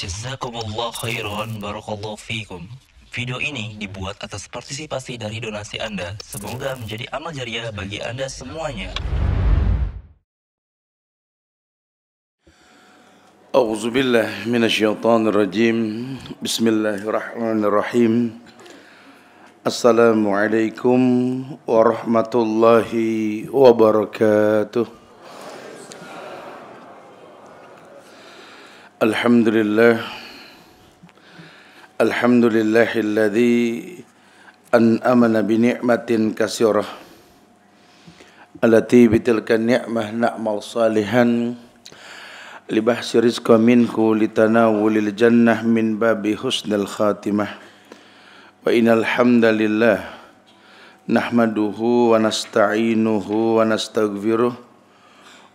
Jazakumullah khairan barakallahu fikum. Video ini dibuat atas partisipasi dari donasi Anda. Semoga menjadi amal jariah bagi Anda semuanya. أعوذ بالله من الشيطان الرجيم بسم الله الرحمن الحمد لله الحمد لله الذي أنأمن بنعمة كثيرة التي بتلك النعمة نعمل صالحا لبحث رزق منه لتناول الجنة من باب حسن الخاتمة وإن الحمد لله نحمده ونستعينه ونستغفره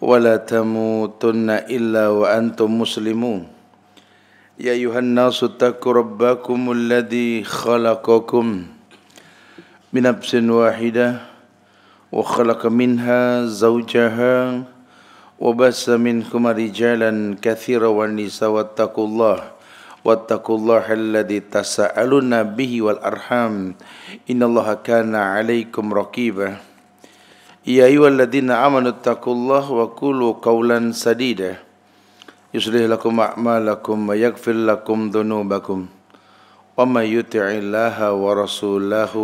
ولا تموتن إلا وأنتم مسلمون يا أيها الناس اتقوا ربكم الذي خلقكم من نفس واحدة وخلق منها زوجها وبس منكم رجالا كثيرا ونساء واتقوا الله واتقوا الله الذي تساءلون به والأرحام إن الله كان عليكم رقيباً يا أيها الذين آمنوا اتقوا الله وقولوا قولا سديدا يصلح لكم أعمالكم ويغفر لكم ذنوبكم ومن يطع الله ورسوله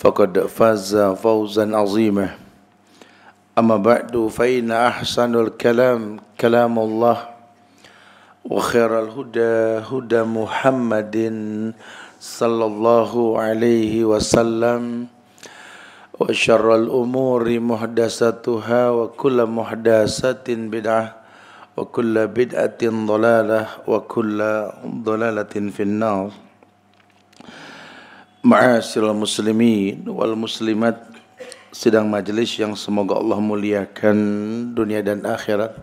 فقد فاز فوزا عظيما أما بعد فإن أحسن الكلام كلام الله وخير الهدى هدى محمد صلى الله عليه وسلم wa الأمور محدثاتها وكل محدثة kullu وكل بدعة wa وكل dhalalatin في النار muslimin wal muslimat sidang majelis yang semoga Allah muliakan dunia dan akhirat.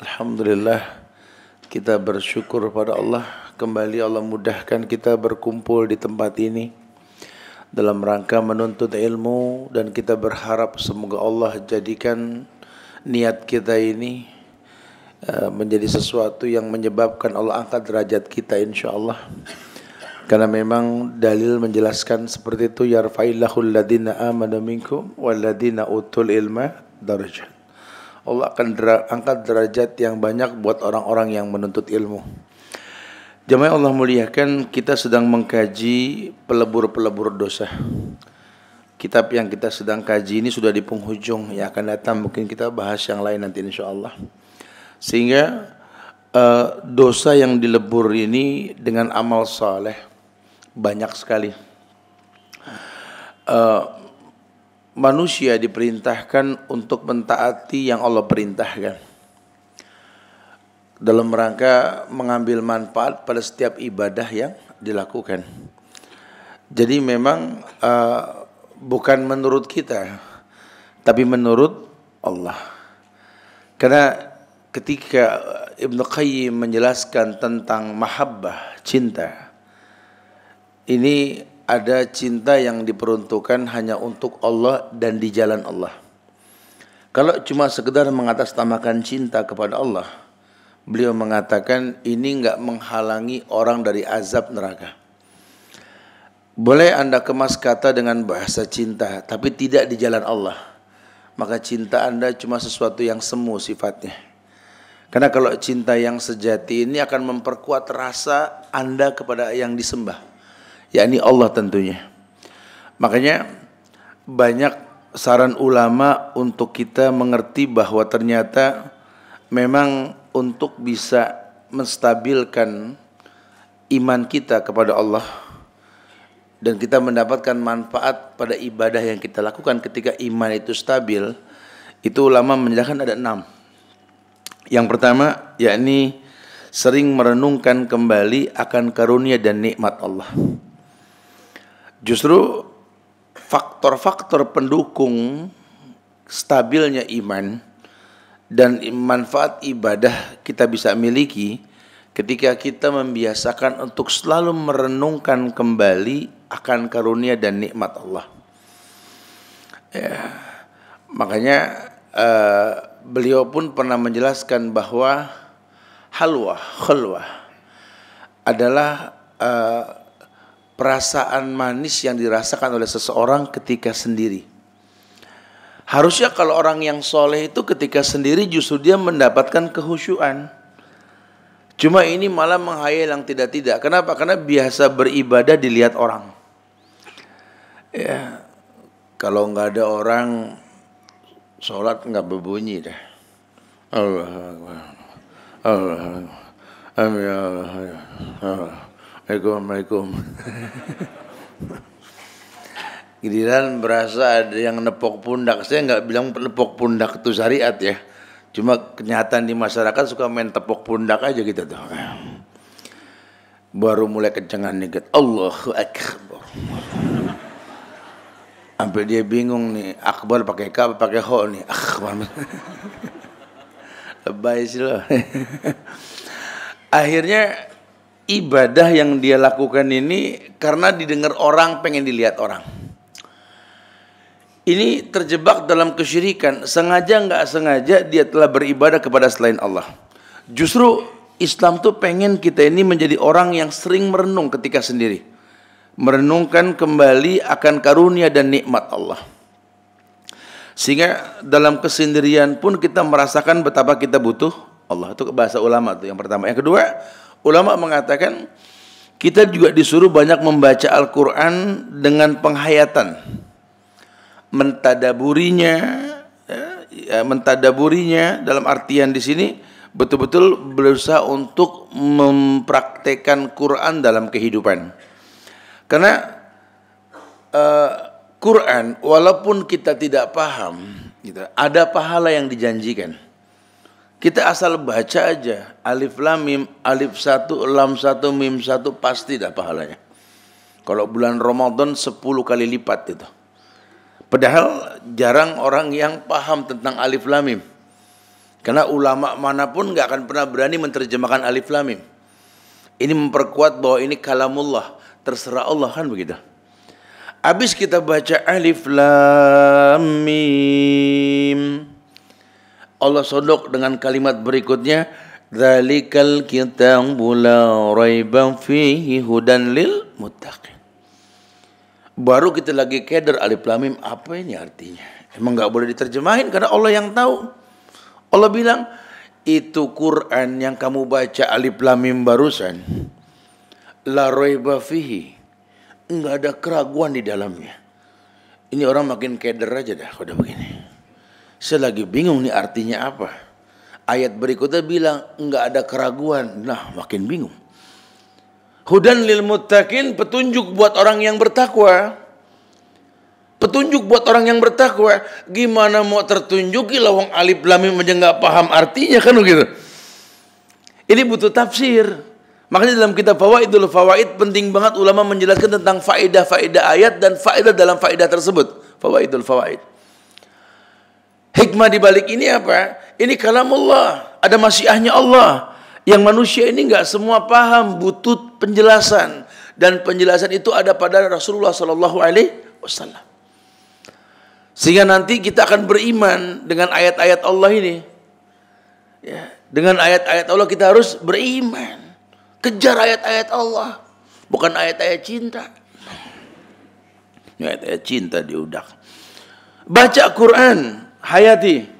Alhamdulillah kita bersyukur pada Allah kembali Allah mudahkan kita berkumpul di tempat ini dalam rangka menuntut ilmu dan kita berharap semoga Allah jadikan niat kita ini e, menjadi sesuatu yang menyebabkan Allah angkat derajat kita insya Allah. Karena memang dalil menjelaskan seperti itu yarfa'illahul ladina amanu minkum walladina utul ilma darajat. Allah akan dera angkat derajat yang banyak buat orang-orang yang menuntut ilmu. Jamaah Allah muliakan, kita sedang mengkaji pelebur-pelebur dosa. Kitab yang kita sedang kaji ini sudah di penghujung yang akan datang. Mungkin kita bahas yang lain nanti insya Allah. Sehingga uh, dosa yang dilebur ini dengan amal saleh banyak sekali. Uh, manusia diperintahkan untuk mentaati yang Allah perintahkan dalam rangka mengambil manfaat pada setiap ibadah yang dilakukan. Jadi memang uh, bukan menurut kita, tapi menurut Allah. Karena ketika Ibnu Qayyim menjelaskan tentang mahabbah, cinta, ini ada cinta yang diperuntukkan hanya untuk Allah dan di jalan Allah. Kalau cuma sekedar mengatasnamakan cinta kepada Allah, beliau mengatakan ini nggak menghalangi orang dari azab neraka. Boleh Anda kemas kata dengan bahasa cinta, tapi tidak di jalan Allah. Maka cinta Anda cuma sesuatu yang semu sifatnya. Karena kalau cinta yang sejati ini akan memperkuat rasa Anda kepada yang disembah, yakni Allah tentunya. Makanya banyak saran ulama untuk kita mengerti bahwa ternyata memang untuk bisa menstabilkan iman kita kepada Allah dan kita mendapatkan manfaat pada ibadah yang kita lakukan ketika iman itu stabil itu ulama menjelaskan ada enam yang pertama yakni sering merenungkan kembali akan karunia dan nikmat Allah justru faktor-faktor pendukung stabilnya iman dan manfaat ibadah kita bisa miliki ketika kita membiasakan untuk selalu merenungkan kembali akan karunia dan nikmat Allah. Ya, makanya eh, beliau pun pernah menjelaskan bahwa halwa, halwa adalah eh, perasaan manis yang dirasakan oleh seseorang ketika sendiri. Harusnya kalau orang yang soleh itu ketika sendiri justru dia mendapatkan kehusuan. Cuma ini malah menghayal yang tidak-tidak. Kenapa? Karena biasa beribadah dilihat orang. Ya, kalau nggak ada orang, sholat nggak berbunyi deh. Allah Allah Amin. Allah Akbar. Giliran berasa ada yang nepok pundak. Saya nggak bilang nepok pundak itu syariat ya. Cuma kenyataan di masyarakat suka main tepok pundak aja gitu tuh. Baru mulai kencengan nih gitu. Allahu Akbar. Sampai dia bingung nih, Akbar pakai K pakai Ho nih? Akbar. Lebay sih loh. Akhirnya ibadah yang dia lakukan ini karena didengar orang pengen dilihat orang ini terjebak dalam kesyirikan sengaja nggak sengaja dia telah beribadah kepada selain Allah justru Islam tuh pengen kita ini menjadi orang yang sering merenung ketika sendiri merenungkan kembali akan karunia dan nikmat Allah sehingga dalam kesendirian pun kita merasakan betapa kita butuh Allah itu bahasa ulama tuh yang pertama yang kedua ulama mengatakan kita juga disuruh banyak membaca Al-Quran dengan penghayatan mentadaburinya ya, ya, mentadaburinya dalam artian di sini betul-betul berusaha untuk mempraktekkan Quran dalam kehidupan. Karena uh, Quran walaupun kita tidak paham gitu, ada pahala yang dijanjikan. Kita asal baca aja alif lam mim alif satu lam satu mim satu pasti ada pahalanya. Kalau bulan Ramadan 10 kali lipat itu. Padahal jarang orang yang paham tentang alif lamim, Karena ulama manapun nggak akan pernah berani menerjemahkan alif lamim. Ini memperkuat bahwa ini kalamullah, terserah Allah kan begitu. Habis kita baca alif lamim, Allah sodok dengan kalimat berikutnya, "Dzalikal kitabu la raibam fihi hudan lil muttaqin." Baru kita lagi keder alif lamim apa ini artinya? Emang nggak boleh diterjemahin karena Allah yang tahu. Allah bilang itu Quran yang kamu baca alif lamim barusan la roiba fihi. nggak ada keraguan di dalamnya. Ini orang makin keder aja dah udah begini. Saya lagi bingung nih artinya apa. Ayat berikutnya bilang nggak ada keraguan. Nah, makin bingung. Hudan lil muttaqin petunjuk buat orang yang bertakwa. Petunjuk buat orang yang bertakwa. Gimana mau tertunjuki lawang alif lamim aja nggak paham artinya kan begitu. Ini butuh tafsir. Makanya dalam kitab Fawaidul Fawaid penting banget ulama menjelaskan tentang faedah-faedah ayat dan faedah dalam faedah tersebut. Fawaidul Fawaid. Hikmah di balik ini apa? Ini kalamullah, ada masyiahnya Allah yang manusia ini nggak semua paham butuh penjelasan dan penjelasan itu ada pada Rasulullah Shallallahu Alaihi Wasallam sehingga nanti kita akan beriman dengan ayat-ayat Allah ini ya, dengan ayat-ayat Allah kita harus beriman kejar ayat-ayat Allah bukan ayat-ayat cinta ayat-ayat cinta diudak baca Quran hayati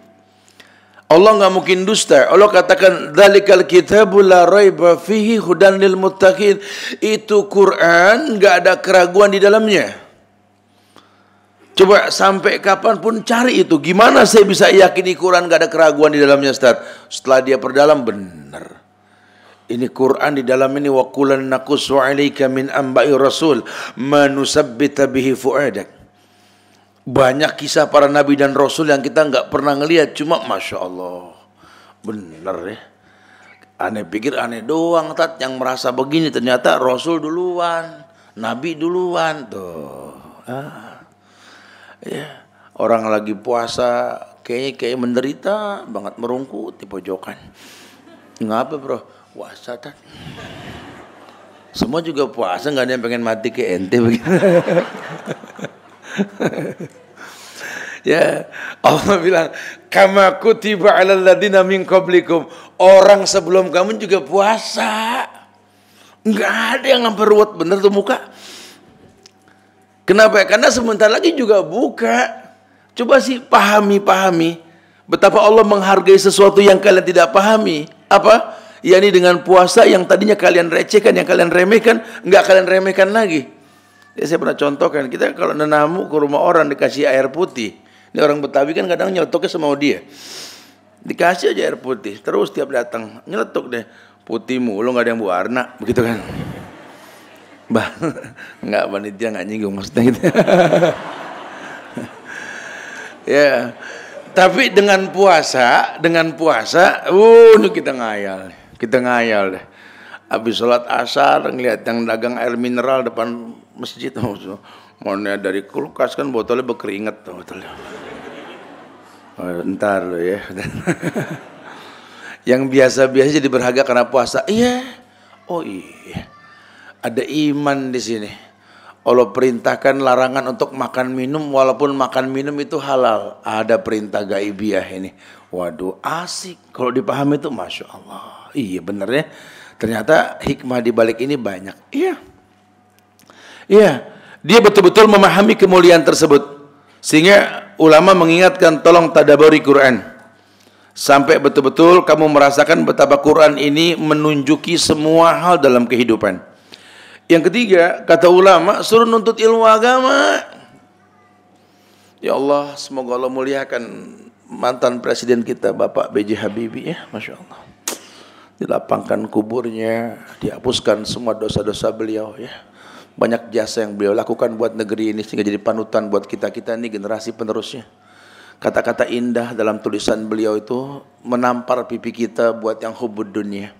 Allah nggak mungkin dusta. Allah katakan dzalikal kita la raiba fihi hudan lil muttaqin. Itu Quran nggak ada keraguan di dalamnya. Coba sampai kapanpun cari itu. Gimana saya bisa yakini Quran nggak ada keraguan di dalamnya, Ustaz? Setelah dia perdalam, benar. Ini Quran di dalam ini wakulan nakus wa alaika min amba'i rasul manusabbita bihi fuadak. Banyak kisah para nabi dan rasul yang kita nggak pernah ngelihat. Cuma Masya Allah. Bener ya. Aneh pikir aneh doang tat yang merasa begini ternyata Rasul duluan, Nabi duluan tuh. Ah. Ya, orang lagi puasa kayaknya kayak menderita banget merungku di pojokan. Ngapa bro? Puasa tat. Semua juga puasa nggak ada yang pengen mati ke ente begitu. ya Allah bilang kama kutiba alal ladina min qablikum orang sebelum kamu juga puasa enggak ada yang ngeperwat bener tuh muka kenapa karena sebentar lagi juga buka coba sih pahami pahami betapa Allah menghargai sesuatu yang kalian tidak pahami apa yakni dengan puasa yang tadinya kalian recehkan yang kalian remehkan enggak kalian remehkan lagi Ya, saya pernah contohkan, kita kalau nenamu ke rumah orang dikasih air putih. Ini orang Betawi kan kadang nyelotoknya sama dia. Dikasih aja air putih, terus tiap datang nyeletuk deh. Putih mulu nggak ada yang berwarna, begitu kan. Bah, nggak panitia nggak nyinggung maksudnya gitu. ya, tapi dengan puasa, dengan puasa, uh, kita ngayal, kita ngayal deh. Habis sholat asar ngeliat yang dagang air mineral depan masjid mana dari kulkas kan botolnya berkeringat tuh botolnya oh, ntar lo ya yang biasa-biasa jadi berharga karena puasa iya oh iya ada iman di sini Allah perintahkan larangan untuk makan minum walaupun makan minum itu halal. Ada perintah gaibiah ini. Waduh asik kalau dipahami itu Masya Allah. Iya bener ya. Ternyata hikmah di balik ini banyak. Iya Iya, dia betul-betul memahami kemuliaan tersebut. Sehingga ulama mengingatkan tolong tadaburi Quran. Sampai betul-betul kamu merasakan betapa Quran ini menunjuki semua hal dalam kehidupan. Yang ketiga, kata ulama, suruh nuntut ilmu agama. Ya Allah, semoga Allah muliakan mantan presiden kita Bapak B.J. Habibie ya, Masya Allah. Dilapangkan kuburnya, dihapuskan semua dosa-dosa beliau ya banyak jasa yang beliau lakukan buat negeri ini sehingga jadi panutan buat kita-kita ini generasi penerusnya. Kata-kata indah dalam tulisan beliau itu menampar pipi kita buat yang hubud dunia.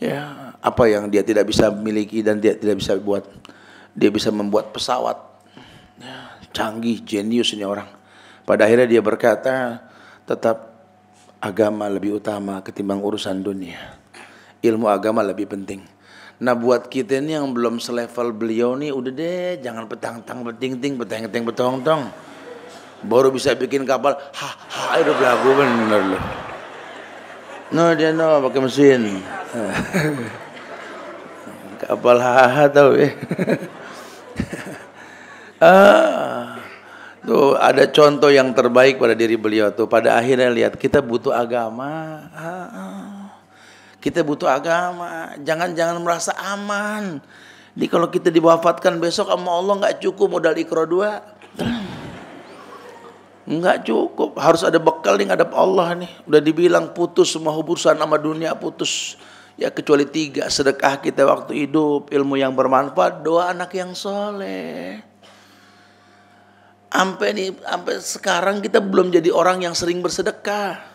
Ya, apa yang dia tidak bisa miliki dan dia tidak bisa buat. Dia bisa membuat pesawat. Ya, canggih, jenius ini orang. Pada akhirnya dia berkata, tetap agama lebih utama ketimbang urusan dunia. Ilmu agama lebih penting. Nah buat kita ini yang belum selevel beliau nih udah deh jangan petang-tang peting-ting peteng-ting petong-tong. Baru bisa bikin kapal. Ha ha itu belagu bener loh. No nah, dia no pakai mesin. kapal ha ha tahu ya. Eh. ah, tuh ada contoh yang terbaik pada diri beliau tuh. Pada akhirnya lihat kita butuh agama. Ah, ah. Kita butuh agama. Jangan-jangan merasa aman. Jadi kalau kita diwafatkan besok sama Allah nggak cukup modal ikro dua. Nggak cukup. Harus ada bekal nih ngadap Allah nih. Udah dibilang putus semua hubusan sama dunia putus. Ya kecuali tiga sedekah kita waktu hidup, ilmu yang bermanfaat, doa anak yang soleh sampai nih sampai sekarang kita belum jadi orang yang sering bersedekah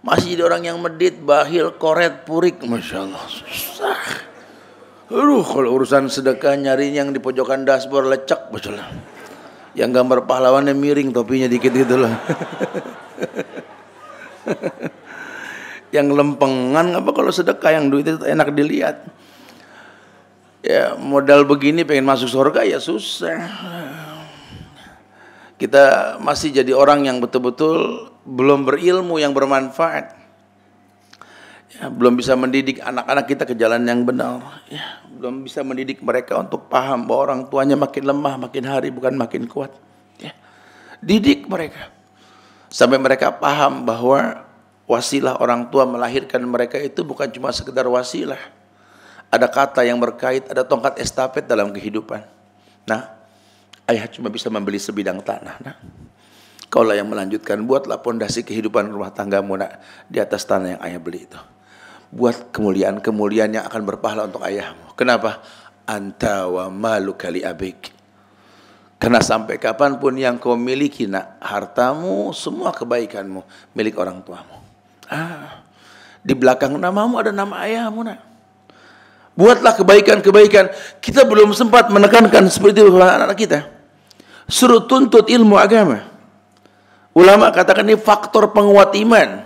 masih jadi orang yang medit, bahil, koret, purik, masya Allah susah. Aduh, kalau urusan sedekah nyari yang di pojokan dashboard lecek, betul Yang gambar pahlawannya miring, topinya dikit gitu lah. yang lempengan apa kalau sedekah yang duit itu enak dilihat. Ya modal begini pengen masuk surga ya susah. Kita masih jadi orang yang betul-betul belum berilmu yang bermanfaat, ya, belum bisa mendidik anak-anak kita ke jalan yang benar, ya, belum bisa mendidik mereka untuk paham bahwa orang tuanya makin lemah, makin hari bukan makin kuat. Ya. Didik mereka sampai mereka paham bahwa wasilah orang tua melahirkan mereka itu bukan cuma sekedar wasilah. Ada kata yang berkait, ada tongkat estafet dalam kehidupan. Nah, ayah cuma bisa membeli sebidang tanah. Nah, Kaulah yang melanjutkan, buatlah pondasi kehidupan rumah tanggamu nak di atas tanah yang ayah beli itu. Buat kemuliaan-kemuliaan yang akan berpahala untuk ayahmu. Kenapa? Antawa malu kali abik. Karena sampai kapanpun yang kau miliki nak, hartamu, semua kebaikanmu, milik orang tuamu. Ah, di belakang namamu ada nama ayahmu nak. Buatlah kebaikan-kebaikan. Kita belum sempat menekankan seperti itu anak-anak kita. Suruh tuntut ilmu agama. Ulama katakan ini faktor penguat iman.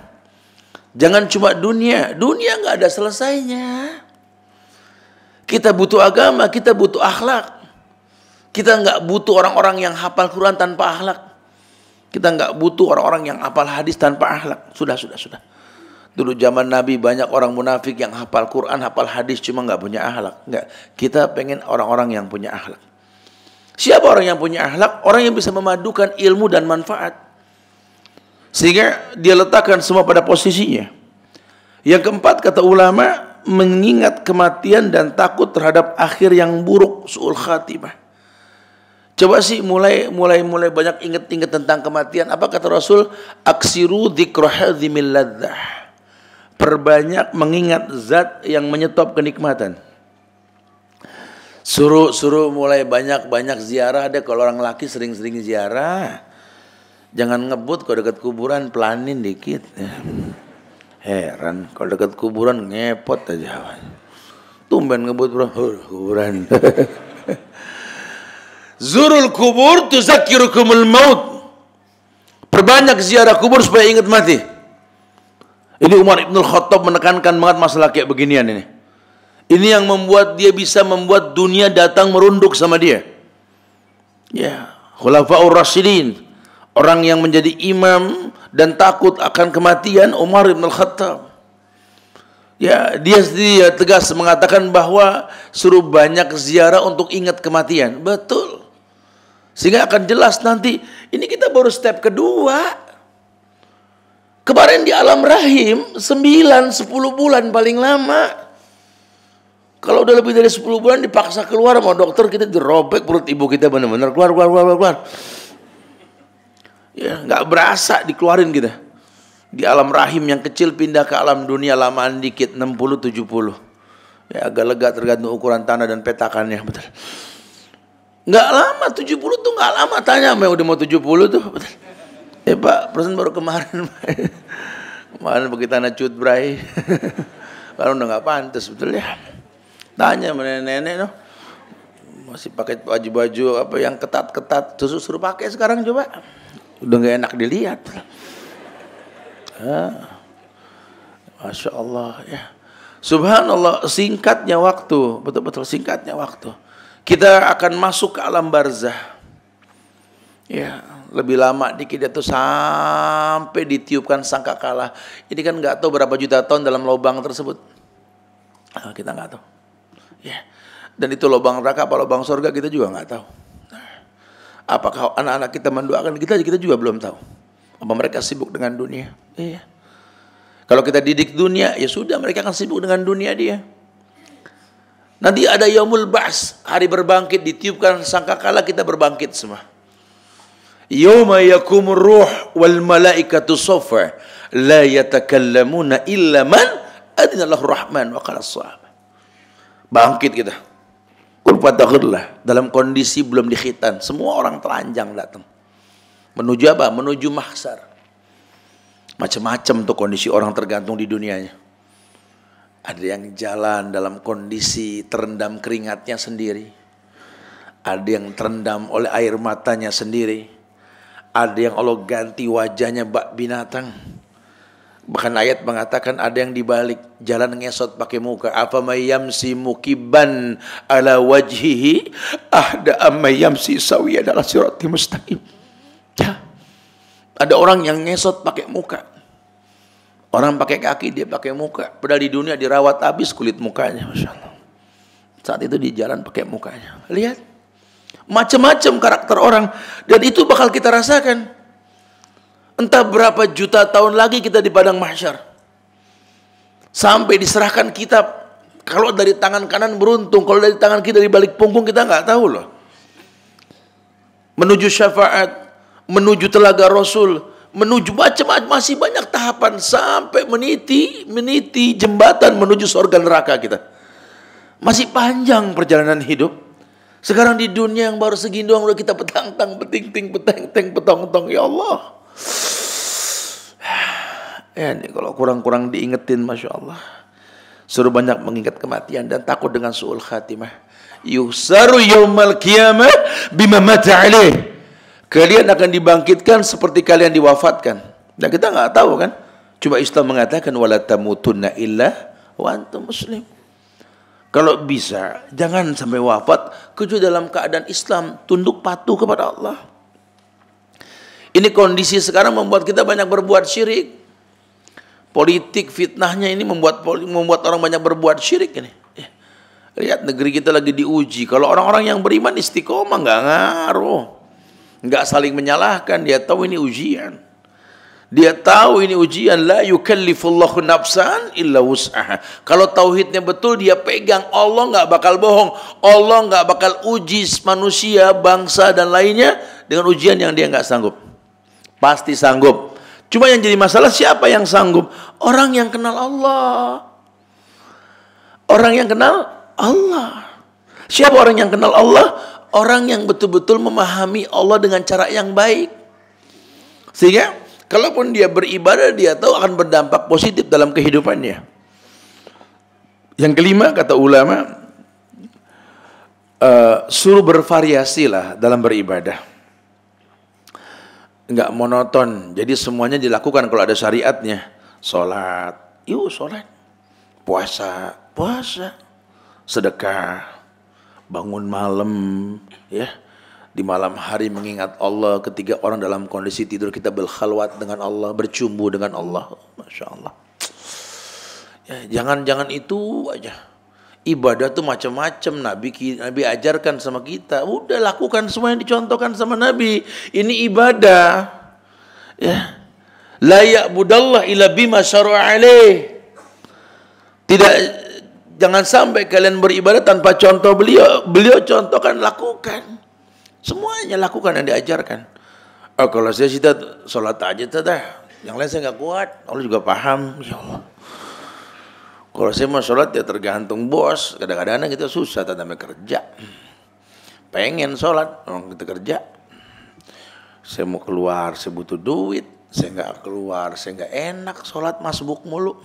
Jangan cuma dunia, dunia nggak ada selesainya. Kita butuh agama, kita butuh akhlak. Kita nggak butuh orang-orang yang hafal Quran tanpa akhlak. Kita nggak butuh orang-orang yang hafal hadis tanpa akhlak. Sudah, sudah, sudah. Dulu zaman Nabi banyak orang munafik yang hafal Quran, hafal hadis cuma nggak punya akhlak. Nggak. Kita pengen orang-orang yang punya akhlak. Siapa orang yang punya akhlak? Orang yang bisa memadukan ilmu dan manfaat. Sehingga dia letakkan semua pada posisinya. Yang keempat kata ulama mengingat kematian dan takut terhadap akhir yang buruk suul khatimah. Coba sih mulai mulai mulai banyak ingat-ingat tentang kematian. Apa kata Rasul? Aksiru di ladzah. Perbanyak mengingat zat yang menyetop kenikmatan. Suruh suruh mulai banyak-banyak ziarah deh kalau orang laki sering-sering ziarah Jangan ngebut kalau dekat kuburan pelanin dikit. Heran kalau dekat kuburan ngepot aja. Tumben ngebut bro, kuburan. Zurul kubur zakirukumul maut. Perbanyak ziarah kubur supaya ingat mati. Ini Umar Ibn Khattab menekankan banget masalah kayak beginian ini. Ini yang membuat dia bisa membuat dunia datang merunduk sama dia. Ya, Khulafaur Rasidin Orang yang menjadi imam dan takut akan kematian Umar bin Khattab. Ya, dia sendiri tegas mengatakan bahwa suruh banyak ziarah untuk ingat kematian. Betul. Sehingga akan jelas nanti ini kita baru step kedua. Kemarin di alam rahim 9 10 bulan paling lama. Kalau udah lebih dari 10 bulan dipaksa keluar sama dokter kita dirobek perut ibu kita benar-benar keluar keluar keluar keluar. keluar Ya, nggak berasa dikeluarin kita. Di alam rahim yang kecil pindah ke alam dunia lamaan dikit 60 70. Ya agak lega tergantung ukuran tanah dan petakannya, betul. Nggak lama 70 tuh nggak lama tanya mau udah mau 70 tuh, betul. Ya Pak, persen baru kemarin. kemarin bagi tanah cut berai Kalau udah nggak pantas betul ya. Tanya nenek-nenek no Masih pakai baju-baju apa yang ketat-ketat. Susu suruh pakai sekarang coba udah gak enak dilihat. Ah. Masya Allah ya. Subhanallah singkatnya waktu, betul-betul singkatnya waktu. Kita akan masuk ke alam barzah. Ya, lebih lama dikit itu sampai ditiupkan sangka kalah. Ini kan nggak tahu berapa juta tahun dalam lubang tersebut. Ah, kita nggak tahu. Ya. Dan itu lubang neraka apa lubang surga kita juga nggak tahu. Apakah anak-anak kita mendoakan kita kita juga belum tahu. Apa mereka sibuk dengan dunia? Iya. Kalau kita didik dunia, ya sudah mereka akan sibuk dengan dunia dia. Nanti ada yaumul ba's, hari berbangkit ditiupkan sangkakala kita berbangkit semua. Yauma yakumur ruh wal malaikatu saffa la yatakallamuna illa man adinallahu rahman wa qala Bangkit kita lah dalam kondisi belum dikhitan. Semua orang telanjang datang. Menuju apa? Menuju mahsar. Macam-macam tuh kondisi orang tergantung di dunianya. Ada yang jalan dalam kondisi terendam keringatnya sendiri. Ada yang terendam oleh air matanya sendiri. Ada yang Allah ganti wajahnya bak binatang Bahkan ayat mengatakan ada yang dibalik jalan ngesot pakai muka. Apa mayam si mukiban ala wajhihi ahda si sawiya Sawi sirati mustaqim. Ya. Ada orang yang ngesot pakai muka. Orang pakai kaki, dia pakai muka. Padahal di dunia dirawat habis kulit mukanya. Masya Allah. Saat itu di jalan pakai mukanya. Lihat. Macam-macam karakter orang. Dan itu bakal kita rasakan. Entah berapa juta tahun lagi kita di padang mahsyar. Sampai diserahkan kitab. Kalau dari tangan kanan beruntung, kalau dari tangan kita dari balik punggung kita nggak tahu loh. Menuju syafaat, menuju telaga Rasul, menuju macam-macam masih banyak tahapan sampai meniti meniti jembatan menuju surga neraka kita. Masih panjang perjalanan hidup. Sekarang di dunia yang baru segini doang udah kita petang-tang, peting-ting, peteng-teng, petong-tong. Ya Allah. Ya ini kalau kurang-kurang diingetin Masya Allah. Suruh banyak mengingat kematian dan takut dengan su'ul khatimah. Yusaru yawmal qiyamah bima mata Kalian akan dibangkitkan seperti kalian diwafatkan. Dan kita nggak tahu kan. Cuma Islam mengatakan wala tamutunna illa wa antum muslim. Kalau bisa, jangan sampai wafat kecuali dalam keadaan Islam, tunduk patuh kepada Allah. Ini kondisi sekarang membuat kita banyak berbuat syirik. Politik fitnahnya ini membuat membuat orang banyak berbuat syirik ini. Eh, lihat negeri kita lagi diuji. Kalau orang-orang yang beriman istiqomah nggak ngaruh, nggak saling menyalahkan. Dia tahu ini ujian. Dia tahu ini ujian la yukallifullahu nafsan illa wus'aha. Kalau tauhidnya betul dia pegang Allah nggak bakal bohong. Allah nggak bakal uji manusia, bangsa dan lainnya dengan ujian yang dia nggak sanggup. Pasti sanggup. Cuma yang jadi masalah siapa yang sanggup? Orang yang kenal Allah. Orang yang kenal Allah. Siapa orang yang kenal Allah? Orang yang betul-betul memahami Allah dengan cara yang baik. Sehingga kalaupun dia beribadah dia tahu akan berdampak positif dalam kehidupannya. Yang kelima kata ulama uh, suruh bervariasi lah dalam beribadah nggak monoton. Jadi semuanya dilakukan kalau ada syariatnya. Sholat, yuk sholat. Puasa, puasa. Sedekah, bangun malam, ya. Di malam hari mengingat Allah ketika orang dalam kondisi tidur kita berkhalwat dengan Allah, bercumbu dengan Allah. Masya Allah. Ya, jangan-jangan itu aja ibadah tuh macam-macam Nabi Nabi ajarkan sama kita. Udah lakukan semua yang dicontohkan sama Nabi. Ini ibadah. Ya. Layak budallah ila bima Tidak jangan sampai kalian beribadah tanpa contoh beliau. Beliau contohkan lakukan. Semuanya lakukan yang diajarkan. Oh, kalau saya sih sholat aja tadah Yang lain saya nggak kuat. Allah juga paham. Ya Allah. Kalau saya mau sholat ya tergantung bos. Kadang-kadang kita susah tanda kerja. Pengen sholat, orang kita kerja. Saya mau keluar, saya butuh duit. Saya nggak keluar, saya nggak enak sholat masbuk mulu.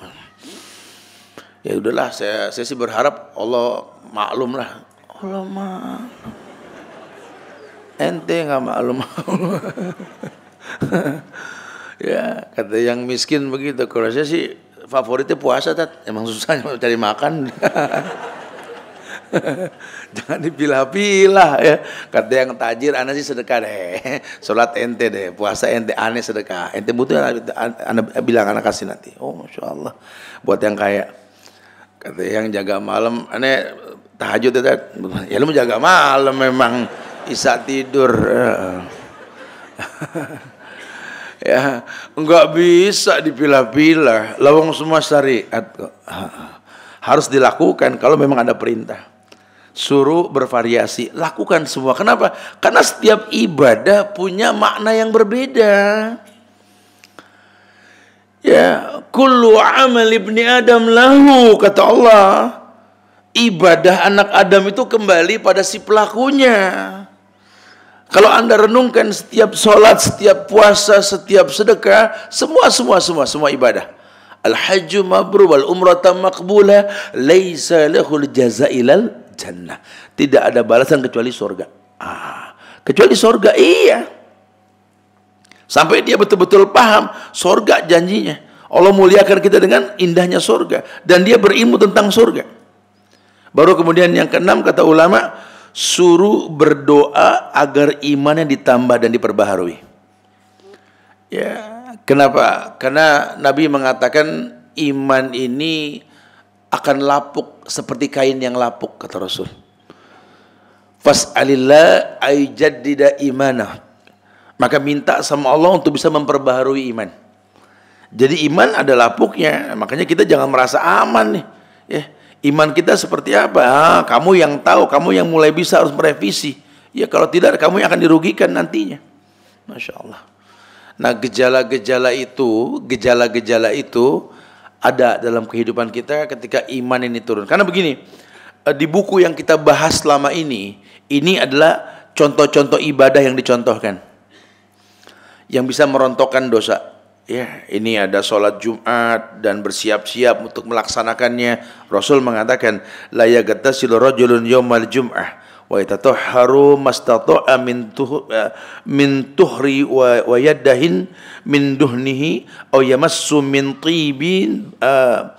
Ya udahlah, saya, saya sih berharap Allah maklum lah. Allah maklum. Ente nggak maklum. ya kata yang miskin begitu. Kalau saya sih favoritnya puasa tat emang susahnya cari makan jangan dipilah-pilah ya kata yang tajir aneh sih sedekah deh sholat ente deh puasa ente aneh sedekah ente butuh anak, anak bilang anak kasih nanti oh masya Allah buat yang kaya kata yang jaga malam aneh tahajud ya ya lu mau jaga malam memang isak tidur ya nggak bisa dipilah-pilah lawang semua syariat harus dilakukan kalau memang ada perintah suruh bervariasi lakukan semua kenapa karena setiap ibadah punya makna yang berbeda ya kullu amal ibni adam lahu kata Allah ibadah anak Adam itu kembali pada si pelakunya kalau Anda renungkan setiap solat, setiap puasa, setiap sedekah, semua semua semua semua ibadah. Al-hajju mabrur wal umrata maqbula laisa lahul jazailal jannah. Tidak ada balasan kecuali surga. Ah, kecuali surga iya. Sampai dia betul-betul paham surga janjinya. Allah muliakan kita dengan indahnya surga dan dia berilmu tentang surga. Baru kemudian yang keenam kata ulama suruh berdoa agar imannya ditambah dan diperbaharui. Ya, kenapa? Karena Nabi mengatakan iman ini akan lapuk seperti kain yang lapuk kata Rasul. Fas'alillah ayjaddida imana Maka minta sama Allah untuk bisa memperbaharui iman. Jadi iman ada lapuknya, makanya kita jangan merasa aman nih. Ya, Iman kita seperti apa? Ah, kamu yang tahu, kamu yang mulai bisa harus merevisi. Ya kalau tidak kamu yang akan dirugikan nantinya. Masya Allah. Nah gejala-gejala itu, gejala-gejala itu ada dalam kehidupan kita ketika iman ini turun. Karena begini, eh, di buku yang kita bahas selama ini, ini adalah contoh-contoh ibadah yang dicontohkan. Yang bisa merontokkan dosa ya ini ada sholat Jumat dan bersiap-siap untuk melaksanakannya. Rasul mengatakan, la yaghtasilu rajulun yomal jum'ah wa haru mastato min tuh, eh, min tuhri wa, wa yadahin min duhnihi aw yamassu min tibin uh,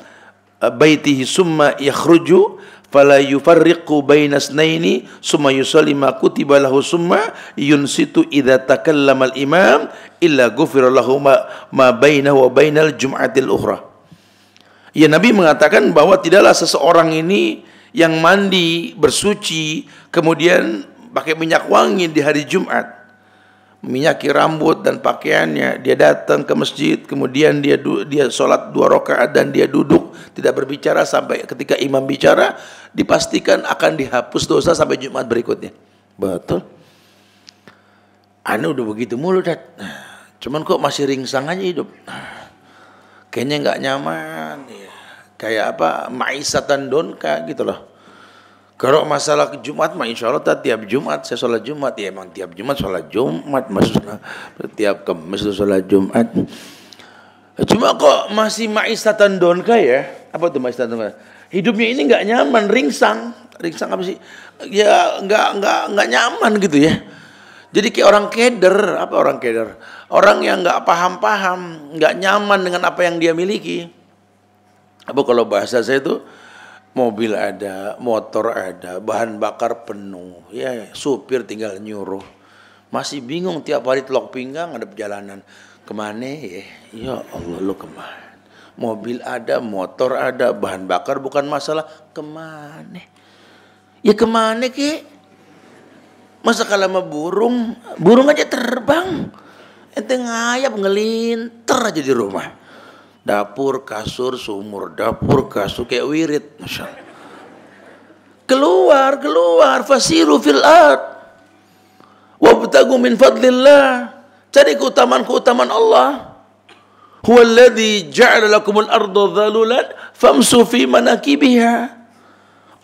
baitihi summa yakhruju fala yufarriqu baina snaini summa yusalli ma kutiba lahu summa yunsitu idza takallama al-imam illa ghufira lahu ma, ma bainahu wa bainal jum'atil ukhra Ya Nabi mengatakan bahwa tidaklah seseorang ini yang mandi bersuci kemudian pakai minyak wangi di hari Jumat minyaki rambut dan pakaiannya dia datang ke masjid kemudian dia dia sholat dua rakaat dan dia duduk tidak berbicara sampai ketika imam bicara dipastikan akan dihapus dosa sampai Jumat berikutnya betul Anu udah begitu mulu dat cuman kok masih ringsang aja hidup kayaknya nggak nyaman iya. kayak apa maisatan donka gitu loh kalau masalah ke Jumat mah insya Allah tiap Jumat saya sholat Jumat ya emang tiap Jumat sholat Jumat maksudnya tiap kemis sholat Jumat. Cuma kok masih maistatan donka ya? Apa tuh maistatan donka? Hidupnya ini nggak nyaman, ringsang, ringsang apa sih? Ya nggak nggak nggak nyaman gitu ya. Jadi kayak orang keder, apa orang keder? Orang yang nggak paham-paham, nggak nyaman dengan apa yang dia miliki. Apa kalau bahasa saya itu mobil ada, motor ada, bahan bakar penuh, ya supir tinggal nyuruh. Masih bingung tiap hari telok pinggang ada perjalanan kemana ya? Ya Allah lu kemana? Mobil ada, motor ada, bahan bakar bukan masalah kemana? Ya kemana ki? Masa kalau sama burung, burung aja terbang. Ente ngayap ngelinter aja di rumah dapur kasur sumur dapur kasur kayak wirid masya Allah. keluar keluar fasiru fil ard wabtagu min fadlillah cari keutamaan keutamaan Allah huwallazi ja'ala lakumul arda dhalulan famsu fi manakibiha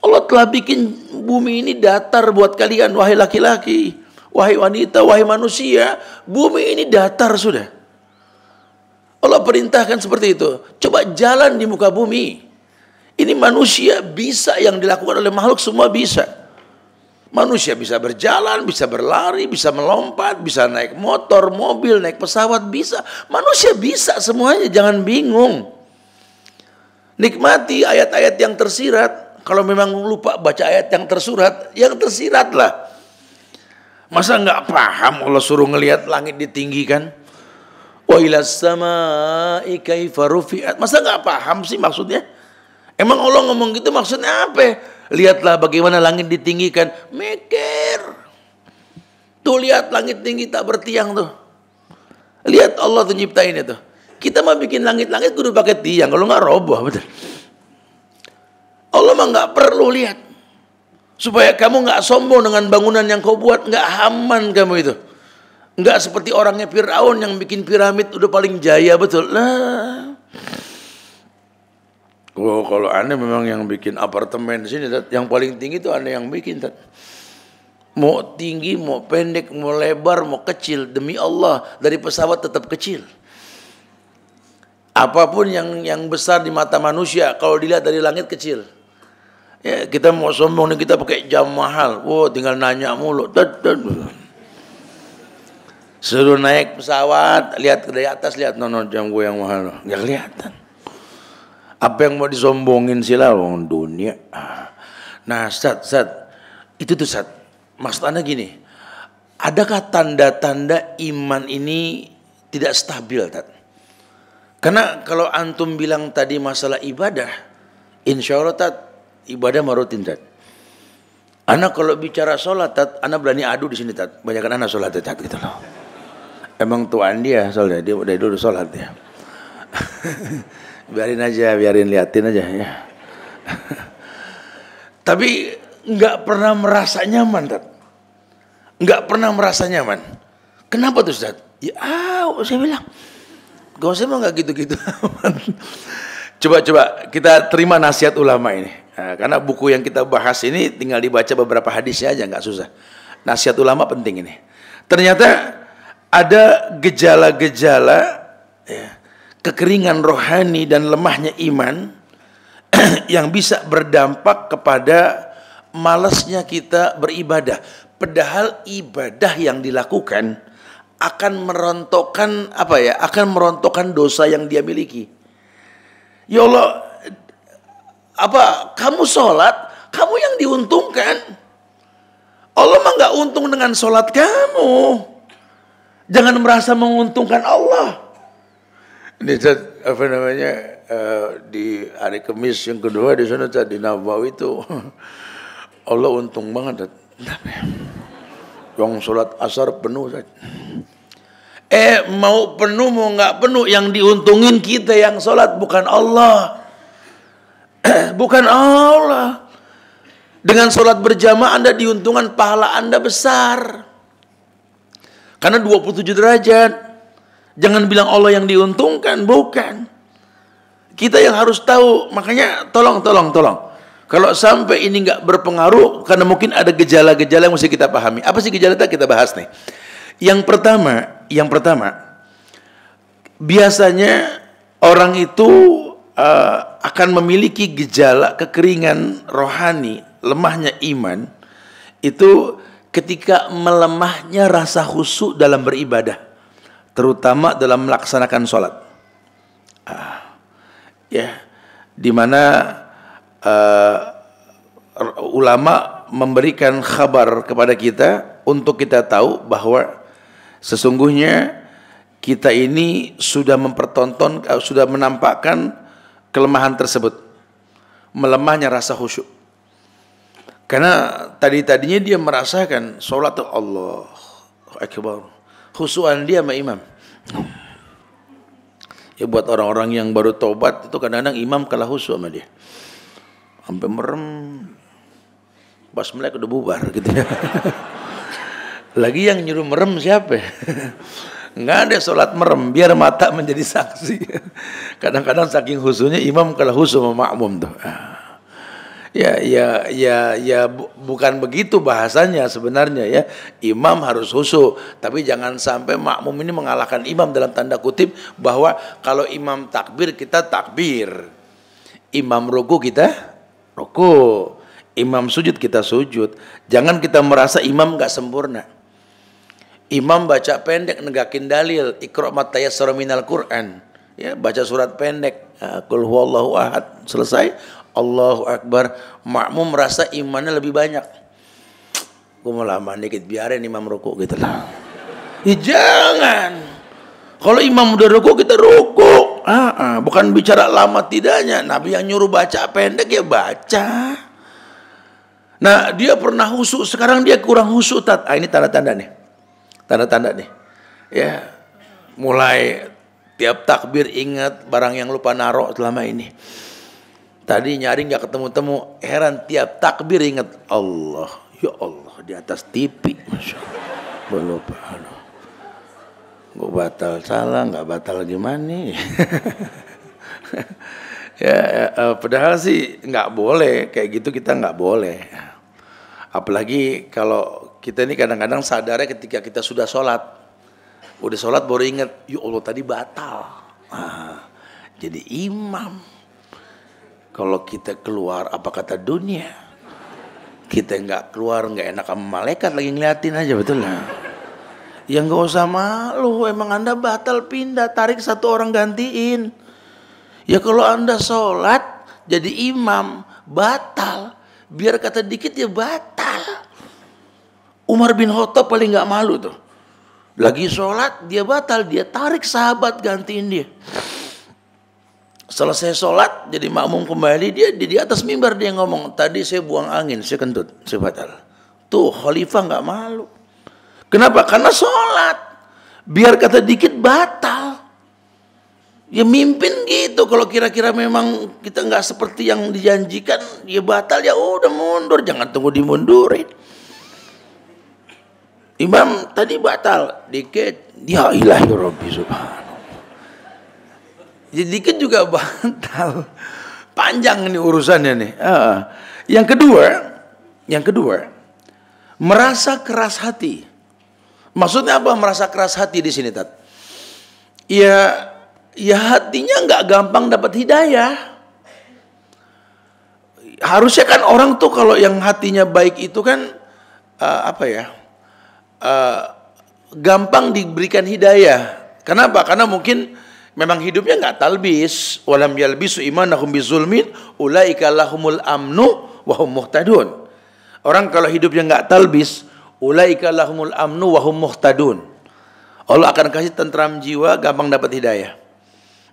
Allah telah bikin bumi ini datar buat kalian wahai laki-laki wahai wanita wahai manusia bumi ini datar sudah Allah perintahkan seperti itu. Coba jalan di muka bumi. Ini manusia bisa yang dilakukan oleh makhluk semua bisa. Manusia bisa berjalan, bisa berlari, bisa melompat, bisa naik motor, mobil, naik pesawat, bisa. Manusia bisa semuanya, jangan bingung. Nikmati ayat-ayat yang tersirat. Kalau memang lupa baca ayat yang tersurat, yang tersiratlah. Masa nggak paham Allah suruh ngelihat langit ditinggikan? Wa ila samai kaifa rufi'at. Masa nggak paham sih maksudnya? Emang Allah ngomong gitu maksudnya apa? Lihatlah bagaimana langit ditinggikan. Mikir. Tuh lihat langit tinggi tak bertiang tuh. Lihat Allah tuh nyiptain itu. Kita mau bikin langit-langit kudu pakai tiang. Kalau nggak roboh betul. Allah mah nggak perlu lihat supaya kamu nggak sombong dengan bangunan yang kau buat nggak aman kamu itu Enggak seperti orangnya Firaun yang bikin piramid udah paling jaya betul. Lah. Oh, kalau anda memang yang bikin apartemen di sini yang paling tinggi itu anda yang bikin tat. Mau tinggi, mau pendek, mau lebar, mau kecil demi Allah dari pesawat tetap kecil. Apapun yang yang besar di mata manusia kalau dilihat dari langit kecil. Ya, kita mau sombong nih kita pakai jam mahal. Wow, tinggal nanya mulu. Tat, tat. Suruh naik pesawat, lihat dari atas, lihat nono jam gue yang mahal. Gak kelihatan. Apa yang mau disombongin sila orang dunia. Nah, Sat, Sat, itu tuh Sat. Maksud Anda gini, adakah tanda-tanda iman ini tidak stabil, Tat? Karena kalau antum bilang tadi masalah ibadah, insya Allah Tat, ibadah marutin Tat. Anak kalau bicara sholat, Tat, anak berani adu di sini, Tat. Banyakan anak sholat, Tat, gitu loh emang tuan dia soalnya dia udah dulu sholat ya biarin aja biarin liatin aja ya tapi nggak pernah merasa nyaman kan nggak pernah merasa nyaman kenapa tuh Ustaz? ya ah, saya bilang gak usah mau nggak gitu-gitu coba-coba kita terima nasihat ulama ini nah, karena buku yang kita bahas ini tinggal dibaca beberapa hadisnya aja nggak susah nasihat ulama penting ini ternyata ada gejala-gejala ya, kekeringan rohani dan lemahnya iman yang bisa berdampak kepada malasnya kita beribadah. Padahal ibadah yang dilakukan akan merontokkan apa ya? Akan merontokkan dosa yang dia miliki. Ya Allah, apa kamu sholat, kamu yang diuntungkan. Allah mah nggak untung dengan sholat kamu. Jangan merasa menguntungkan Allah. Ini apa namanya eh, di hari Kamis yang kedua di sana di Nabawi itu Allah untung banget. Kenapa Yang sholat asar penuh. Eh mau penuh mau nggak penuh yang diuntungin kita yang sholat bukan Allah. bukan Allah. Dengan sholat berjamaah Anda diuntungkan pahala Anda besar. Karena 27 derajat. Jangan bilang Allah yang diuntungkan, bukan. Kita yang harus tahu, makanya tolong, tolong, tolong. Kalau sampai ini nggak berpengaruh, karena mungkin ada gejala-gejala yang mesti kita pahami. Apa sih gejala itu kita bahas nih? Yang pertama, yang pertama, biasanya orang itu uh, akan memiliki gejala kekeringan rohani, lemahnya iman, itu ketika melemahnya rasa khusyuk dalam beribadah, terutama dalam melaksanakan sholat. Ah, ya, di mana uh, ulama memberikan kabar kepada kita untuk kita tahu bahwa sesungguhnya kita ini sudah mempertonton, eh, sudah menampakkan kelemahan tersebut, melemahnya rasa khusyuk. Karena tadi-tadinya dia merasakan sholat Allah Akbar. Khusuan dia sama imam. Ya buat orang-orang yang baru tobat itu kadang-kadang imam kalah khusu sama dia. Sampai merem. Pas melek udah bubar gitu ya. Lagi yang nyuruh merem siapa? Ya? Nggak ada sholat merem, biar mata menjadi saksi. Kadang-kadang saking husunya imam kalah husu sama makmum tuh. Ah ya ya ya ya bu, bukan begitu bahasanya sebenarnya ya imam harus husu tapi jangan sampai makmum ini mengalahkan imam dalam tanda kutip bahwa kalau imam takbir kita takbir imam ruku kita ruku imam sujud kita sujud jangan kita merasa imam nggak sempurna imam baca pendek negakin dalil ikra matayassara minal quran ya baca surat pendek kul ah, huwallahu ahad selesai Allahu Akbar. Makmum merasa imannya lebih banyak. Gue mau lama dikit biarin imam ruku gitu lah. Ya jangan. Kalau imam udah ruku kita ruku. Ah, ah, bukan bicara lama tidaknya. Nabi yang nyuruh baca pendek ya baca. Nah dia pernah husu, sekarang dia kurang husu. Tat. Ah, ini tanda-tanda nih. Tanda-tanda nih. Ya, mulai tiap takbir ingat barang yang lupa narok selama ini. Tadi nyari nggak ketemu-temu, heran tiap takbir ingat Allah. Ya Allah di atas TV, masya Allah. Allah. Gue batal salah, nggak batal gimana? nih? Ya, ya, eh, padahal sih nggak boleh kayak gitu kita nggak boleh. Apalagi kalau kita ini kadang-kadang sadarnya ketika kita sudah sholat, udah sholat baru ingat, ya Allah tadi batal. Ah, jadi imam. Kalau kita keluar apa kata dunia? Kita nggak keluar nggak enak sama malaikat lagi ngeliatin aja betul lah. Ya nggak usah malu, emang anda batal pindah, tarik satu orang gantiin. Ya kalau anda sholat jadi imam, batal. Biar kata dikit ya batal. Umar bin Khattab paling nggak malu tuh. Lagi sholat dia batal, dia tarik sahabat gantiin dia selesai sholat jadi makmum kembali dia di, di atas mimbar dia ngomong tadi saya buang angin saya kentut saya batal tuh khalifah nggak malu kenapa karena sholat biar kata dikit batal ya mimpin gitu kalau kira-kira memang kita nggak seperti yang dijanjikan ya batal ya udah mundur jangan tunggu dimundurin imam tadi batal dikit ya ilahi rabbi subhan jadi ya, kan juga bantal. Panjang ini urusannya nih. Uh. Yang kedua, yang kedua, merasa keras hati. Maksudnya apa merasa keras hati di sini, Tat? Ya, ya hatinya nggak gampang dapat hidayah. Harusnya kan orang tuh kalau yang hatinya baik itu kan uh, apa ya? Uh, gampang diberikan hidayah. Kenapa? Karena mungkin memang hidupnya nggak talbis walam yalbisu imanahum bizulmin ulaika lahumul amnu wahum muhtadun orang kalau hidupnya nggak talbis ulaika lahumul amnu wahum muhtadun Allah akan kasih tentram jiwa gampang dapat hidayah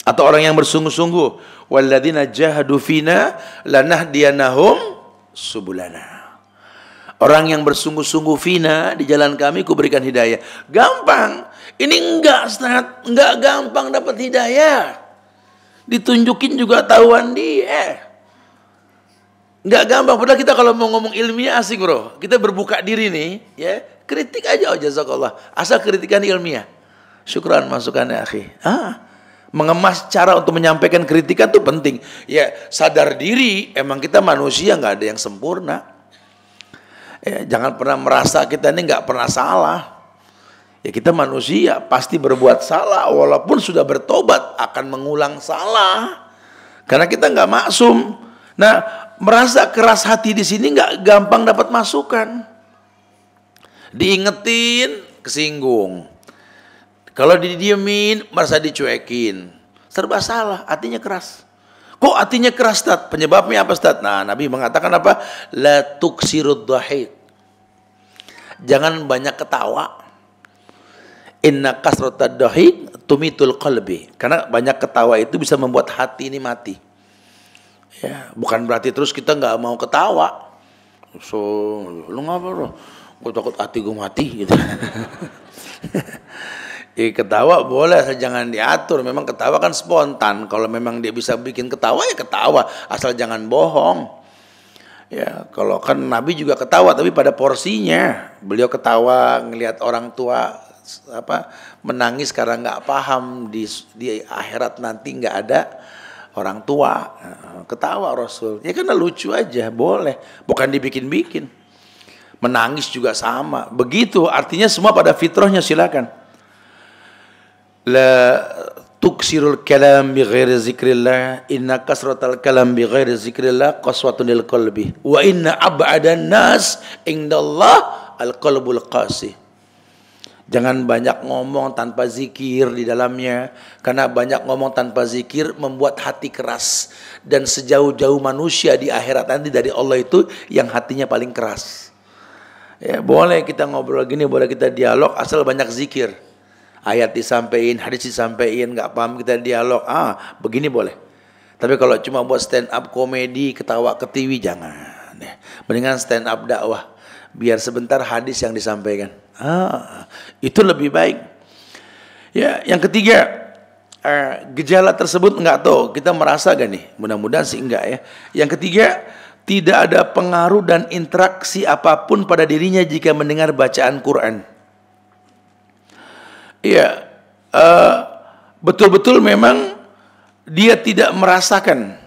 atau orang yang bersungguh-sungguh walladzina jahadu fina lanahdiyanahum subulana orang yang bersungguh-sungguh fina di jalan kami kuberikan hidayah gampang ini enggak sangat enggak gampang dapat hidayah. Ditunjukin juga tahuan dia. Enggak gampang. Padahal kita kalau mau ngomong ilmiah asik bro. Kita berbuka diri nih. ya Kritik aja oh jazakallah. Asal kritikan ilmiah. Syukran masukannya akhi. Ah, mengemas cara untuk menyampaikan kritikan itu penting. Ya sadar diri, emang kita manusia nggak ada yang sempurna. Ya, jangan pernah merasa kita ini enggak pernah salah. Ya kita manusia pasti berbuat salah walaupun sudah bertobat akan mengulang salah karena kita nggak maksum. Nah merasa keras hati di sini nggak gampang dapat masukan. Diingetin kesinggung. Kalau didiemin merasa dicuekin. Serba salah, artinya keras. Kok artinya keras, Tat? Penyebabnya apa, Tat? Nah, Nabi mengatakan apa? La tuksirud dahik. Jangan banyak ketawa Inna kasrota dahi tumitul qalbi. Karena banyak ketawa itu bisa membuat hati ini mati. Ya, bukan berarti terus kita nggak mau ketawa. So, lu ngapa lu? Gue takut hati gue mati gitu. ya, ketawa boleh, jangan diatur. Memang ketawa kan spontan. Kalau memang dia bisa bikin ketawa ya ketawa, asal jangan bohong. Ya, kalau kan Nabi juga ketawa tapi pada porsinya. Beliau ketawa ngelihat orang tua apa menangis karena nggak paham di di akhirat nanti nggak ada orang tua ketawa Rasul ya karena lucu aja boleh bukan dibikin-bikin menangis juga sama begitu artinya semua pada fitrahnya silakan la tuksirul kalam bi ghairi zikrillah inna kasratal kalam bi ghairi zikrillah qaswatun lil qalbi wa inna ab'adan nas indallah al qalbul qasih Jangan banyak ngomong tanpa zikir di dalamnya. Karena banyak ngomong tanpa zikir membuat hati keras. Dan sejauh-jauh manusia di akhirat nanti dari Allah itu yang hatinya paling keras. Ya, boleh kita ngobrol gini, boleh kita dialog asal banyak zikir. Ayat disampaikan, hadis disampaikan, gak paham kita dialog. Ah, begini boleh. Tapi kalau cuma buat stand up komedi, ketawa ketiwi jangan. Ya, mendingan stand up dakwah. Biar sebentar hadis yang disampaikan Ah, itu lebih baik. Ya, yang ketiga, uh, gejala tersebut enggak tahu kita merasa gak nih? Mudah-mudahan sih enggak ya. Yang ketiga, tidak ada pengaruh dan interaksi apapun pada dirinya jika mendengar bacaan Quran. Iya, ah, betul-betul memang dia tidak merasakan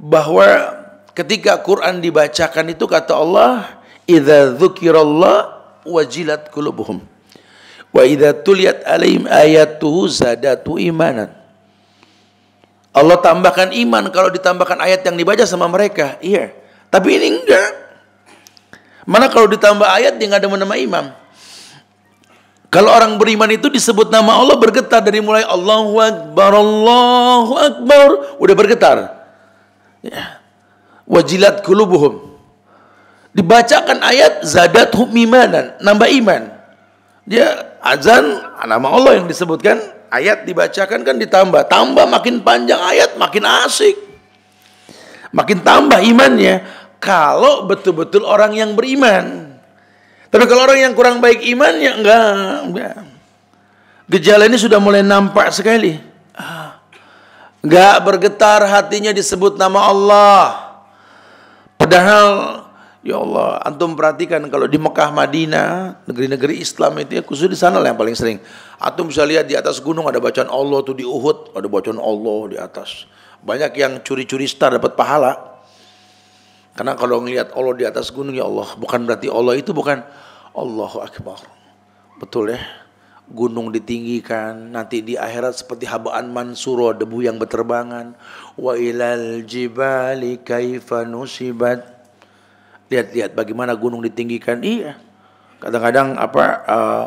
bahwa ketika Quran dibacakan itu kata Allah, "Idza dzukirallah wajilat kulubuhum Wa idza tuliyat alaihim ayatuhu zadatu imanan. Allah tambahkan iman kalau ditambahkan ayat yang dibaca sama mereka. Iya. Tapi ini enggak. Mana kalau ditambah ayat yang ada nama imam. Kalau orang beriman itu disebut nama Allah bergetar dari mulai Allahu Akbar, Allahu Akbar. Udah bergetar. Ya. Wajilat kulubuhum dibacakan ayat zadat imanan, nambah iman. Dia azan nama Allah yang disebutkan, ayat dibacakan kan ditambah, tambah makin panjang ayat makin asik. Makin tambah imannya kalau betul-betul orang yang beriman. Tapi kalau orang yang kurang baik iman ya enggak, enggak. Gejala ini sudah mulai nampak sekali. Ah, enggak bergetar hatinya disebut nama Allah. Padahal Ya Allah, antum perhatikan kalau di Mekah, Madinah, negeri-negeri Islam itu ya khusus di sana lah yang paling sering. Antum bisa lihat di atas gunung ada bacaan Allah tuh di Uhud, ada bacaan Allah di atas. Banyak yang curi-curi star dapat pahala. Karena kalau ngelihat Allah di atas gunung ya Allah, bukan berarti Allah itu bukan Allahu Akbar. Betul ya? gunung ditinggikan nanti di akhirat seperti habaan mansuro debu yang berterbangan wa ilal jibali kaifa nusibat lihat-lihat bagaimana gunung ditinggikan iya kadang-kadang apa uh,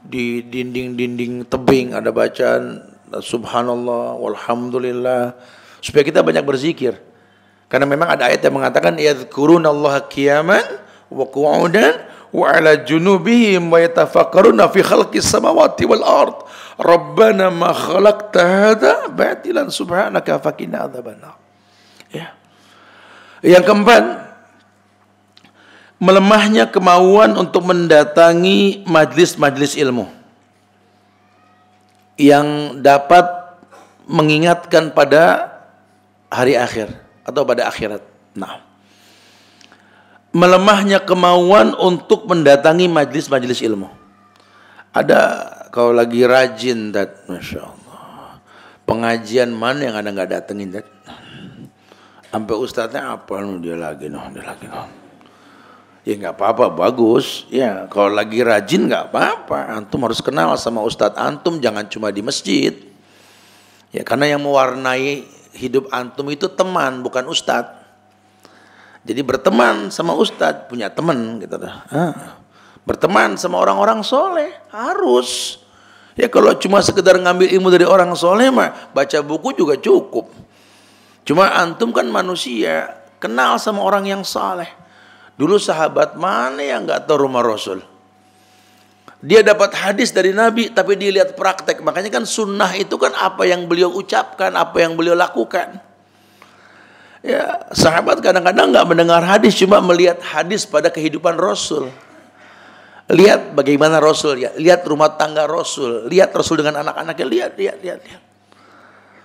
di dinding-dinding tebing ada bacaan subhanallah walhamdulillah supaya kita banyak berzikir karena memang ada ayat yang mengatakan yadhkurunallaha qiyaman wa qu'udan wa ala junubihim wa yatafakkaruna fi khalqis samawati wal ard rabbana ma khalaqta hadha batilan subhanaka faqina adzabannar ya yang keempat melemahnya kemauan untuk mendatangi majlis-majlis ilmu yang dapat mengingatkan pada hari akhir atau pada akhirat. Nah, melemahnya kemauan untuk mendatangi majlis-majlis ilmu. Ada kalau lagi rajin, dat, masya Allah. Pengajian mana yang ada nggak datengin, dat? Sampai ustadznya apa? Dia lagi, noh, dia lagi, noh ya nggak apa-apa bagus ya kalau lagi rajin nggak apa-apa antum harus kenal sama ustadz antum jangan cuma di masjid ya karena yang mewarnai hidup antum itu teman bukan ustadz jadi berteman sama ustadz punya teman gitu dah ah, berteman sama orang-orang soleh harus ya kalau cuma sekedar ngambil ilmu dari orang soleh mah baca buku juga cukup cuma antum kan manusia kenal sama orang yang soleh Dulu sahabat mana yang nggak tahu rumah Rasul? Dia dapat hadis dari Nabi, tapi dia lihat praktek. Makanya kan sunnah itu kan apa yang beliau ucapkan, apa yang beliau lakukan. Ya, sahabat kadang-kadang nggak mendengar hadis, cuma melihat hadis pada kehidupan Rasul. Lihat bagaimana Rasul ya, lihat rumah tangga Rasul, lihat Rasul dengan anak-anaknya, lihat, lihat, lihat, lihat.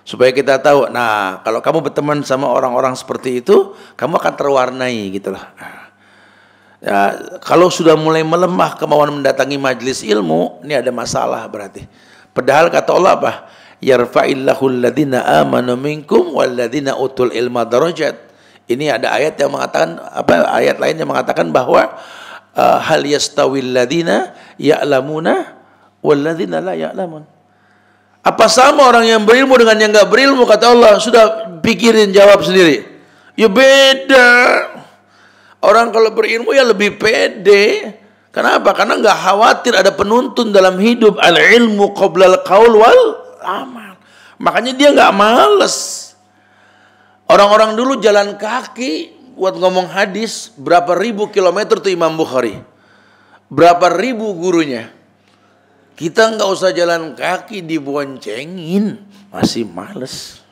Supaya kita tahu, nah kalau kamu berteman sama orang-orang seperti itu, kamu akan terwarnai gitu lah. Ya, kalau sudah mulai melemah kemauan mendatangi majelis ilmu, ini ada masalah berarti. Padahal kata Allah apa? Yarfa'illahu alladhina amanu minkum walladhina utul ilma darajat. Ini ada ayat yang mengatakan apa ayat lain yang mengatakan bahwa eh, hal yastawil ladina ya'lamuna walladhina la ya'lamun. Apa sama orang yang berilmu dengan yang nggak berilmu kata Allah? Sudah pikirin jawab sendiri. Ya beda. Orang kalau berilmu ya lebih pede. Kenapa? Karena nggak khawatir ada penuntun dalam hidup. Al ilmu qoblal qaul wal amal. Makanya dia nggak males. Orang-orang dulu jalan kaki buat ngomong hadis berapa ribu kilometer tuh Imam Bukhari. Berapa ribu gurunya. Kita nggak usah jalan kaki diboncengin, masih males.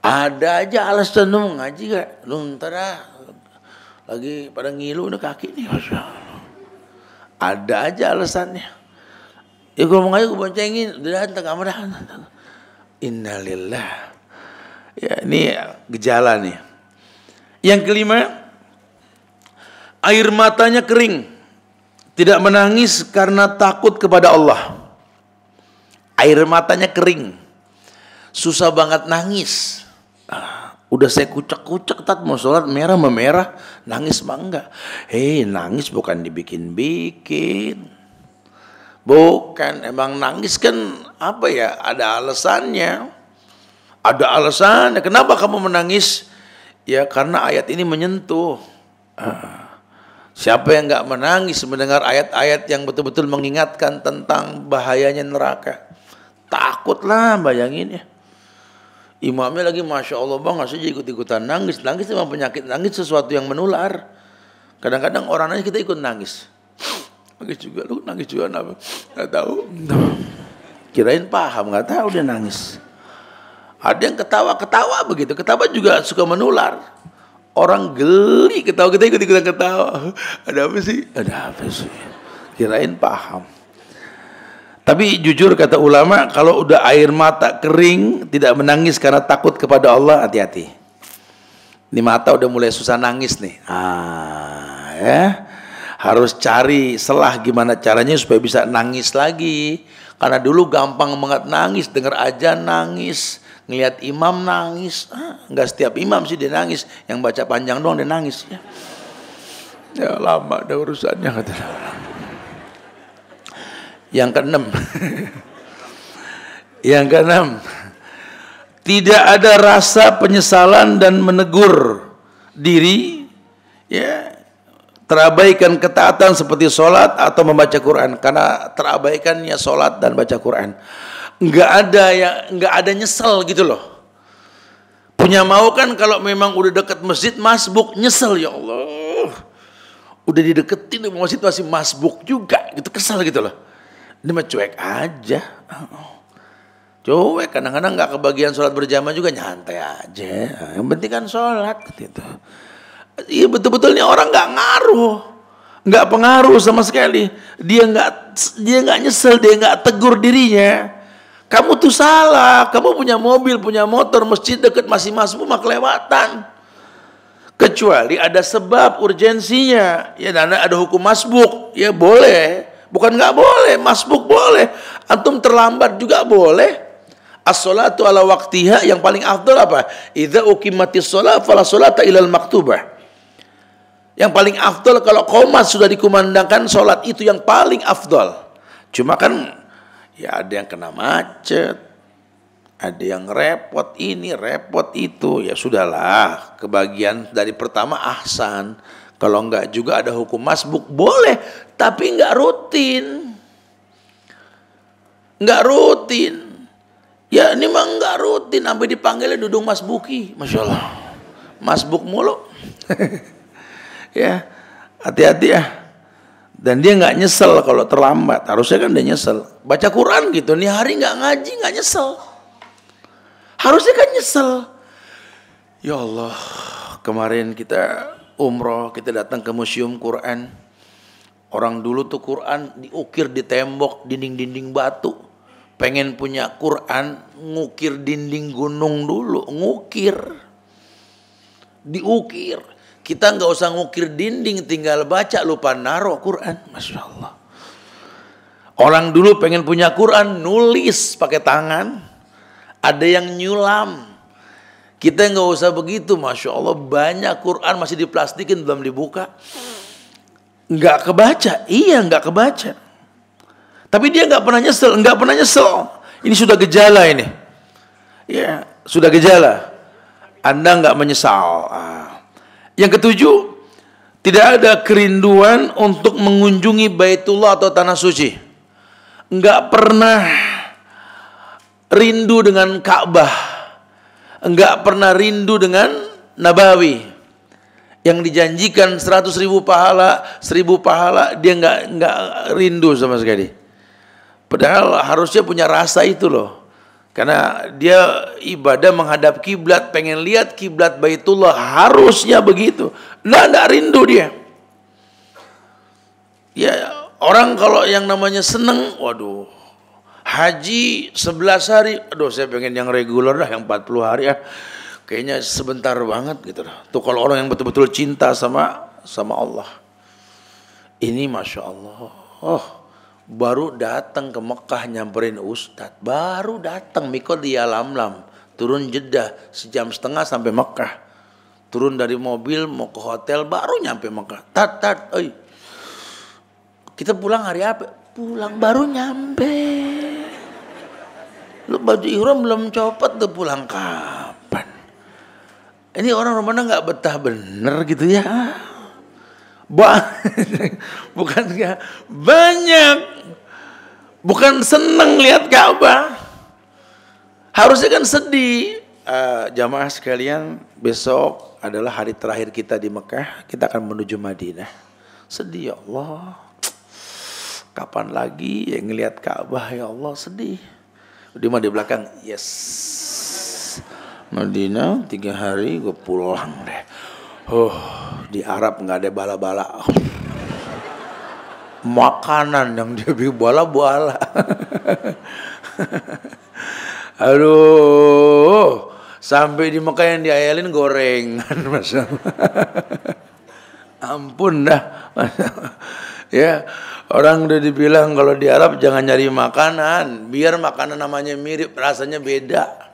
Ada aja alasan lu ngaji gak? Lu ntar ah lagi pada ngilu udah kaki nih Masya ada aja alasannya ya gue mau aja gue boncengin datang kamar innalillah ya ini gejala nih yang kelima air matanya kering tidak menangis karena takut kepada Allah air matanya kering susah banget nangis ah Udah saya kucek-kucek tat mau sholat merah memerah, nangis mah Hei nangis bukan dibikin-bikin. Bukan, emang nangis kan apa ya, ada alasannya. Ada alasannya, kenapa kamu menangis? Ya karena ayat ini menyentuh. Ah. Siapa yang gak menangis mendengar ayat-ayat yang betul-betul mengingatkan tentang bahayanya neraka? Takutlah bayangin ya. Imamnya lagi Masya Allah bang banget saja ikut-ikutan nangis. Nangis memang penyakit. Nangis sesuatu yang menular. Kadang-kadang orang nangis kita ikut nangis. Nangis juga. Lu nangis juga apa? Gak tahu. Kirain paham. nggak tahu dia nangis. Ada yang ketawa-ketawa begitu. Ketawa juga suka menular. Orang geli ketawa kita ikut-ikutan ketawa. Ada apa sih? Ada apa sih? Kirain paham. Tapi jujur kata ulama, kalau udah air mata kering, tidak menangis karena takut kepada Allah, hati-hati. Ini mata udah mulai susah nangis nih. Ah, ya. Harus cari selah gimana caranya supaya bisa nangis lagi. Karena dulu gampang banget nangis, dengar aja nangis, ngelihat imam nangis. Ah, setiap imam sih dia nangis, yang baca panjang doang dia nangis. Ya, ya lama ada urusannya kata ulama. Yang keenam. yang keenam. Tidak ada rasa penyesalan dan menegur diri ya terabaikan ketaatan seperti sholat atau membaca Quran karena terabaikannya sholat dan baca Quran nggak ada ya nggak ada nyesel gitu loh punya mau kan kalau memang udah deket masjid masbuk nyesel ya Allah udah dideketin masjid masih masbuk juga gitu kesal gitu loh ini mah cuek aja. Cuek kadang-kadang nggak kebagian sholat berjamaah juga nyantai aja. Yang penting kan sholat gitu. Iya betul betul ini orang nggak ngaruh, nggak pengaruh sama sekali. Dia nggak dia nggak nyesel, dia nggak tegur dirinya. Kamu tuh salah, kamu punya mobil, punya motor, masjid deket masih masuk rumah kelewatan. Kecuali ada sebab urgensinya, ya ada, ada hukum masbuk, ya boleh. Bukan nggak boleh, masbuk boleh. Antum terlambat juga boleh. As-salatu ala waktiha yang paling afdol apa? Idza uqimatis sholat, fala ilal maktubah. Yang paling afdol kalau komat sudah dikumandangkan sholat itu yang paling afdol. Cuma kan ya ada yang kena macet, ada yang repot ini, repot itu. Ya sudahlah, kebagian dari pertama ahsan. Kalau enggak juga ada hukum masbuk, boleh, tapi enggak rutin. Enggak rutin. Ya ini mah enggak rutin, sampai dipanggilnya dudung masbuki. Masya Allah. Masbuk mulu. ya, hati-hati ya. Dan dia enggak nyesel kalau terlambat. Harusnya kan dia nyesel. Baca Quran gitu, nih hari enggak ngaji enggak nyesel. Harusnya kan nyesel. Ya Allah, kemarin kita umroh, kita datang ke museum Quran. Orang dulu tuh Quran diukir di tembok, dinding-dinding batu. Pengen punya Quran, ngukir dinding gunung dulu, ngukir. Diukir. Kita nggak usah ngukir dinding, tinggal baca lupa naruh Quran. Masya Allah. Orang dulu pengen punya Quran, nulis pakai tangan. Ada yang nyulam, kita nggak usah begitu, masya Allah banyak Quran masih diplastikin belum dibuka, nggak kebaca, iya nggak kebaca. Tapi dia nggak pernah nyesel, nggak pernah nyesel. Ini sudah gejala ini, ya sudah gejala. Anda nggak menyesal. Ah. Yang ketujuh, tidak ada kerinduan untuk mengunjungi baitullah atau tanah suci. Nggak pernah rindu dengan Ka'bah enggak pernah rindu dengan Nabawi yang dijanjikan seratus ribu pahala, seribu pahala dia enggak enggak rindu sama sekali. Padahal harusnya punya rasa itu loh. Karena dia ibadah menghadap kiblat, pengen lihat kiblat Baitullah, harusnya begitu. Nah, enggak rindu dia. Ya, orang kalau yang namanya seneng, waduh, Haji 11 hari, aduh saya pengen yang reguler lah yang 40 hari ya. Kayaknya sebentar banget gitu lah. Tuh kalau orang yang betul-betul cinta sama sama Allah. Ini Masya Allah. Oh, baru datang ke Mekah nyamperin Ustadz. Baru datang mikot di Alam-Lam. Turun jeda sejam setengah sampai Mekah. Turun dari mobil mau ke hotel baru nyampe Mekah. Tat, tat, oi. Kita pulang hari apa? Pulang baru nyampe. Lu baju ihram belum copot tuh pulang kapan? Ini orang Romana nggak betah bener gitu ya. Ba bukan ya, banyak bukan seneng lihat Ka'bah. Harusnya kan sedih. Uh, jamaah sekalian, besok adalah hari terakhir kita di Mekah. Kita akan menuju Madinah. Sedih ya Allah. Kapan lagi yang ngelihat Ka'bah ya Allah sedih. Dia mah di belakang, yes. Madinah tiga hari gue pulang deh. Oh, di Arab nggak ada bala-bala. Makanan yang dia bikin bala-bala. Aduh, sampai di Mekah yang diayalin gorengan masalah. Ampun dah. ya, Orang udah dibilang kalau di Arab jangan nyari makanan, biar makanan namanya mirip, rasanya beda.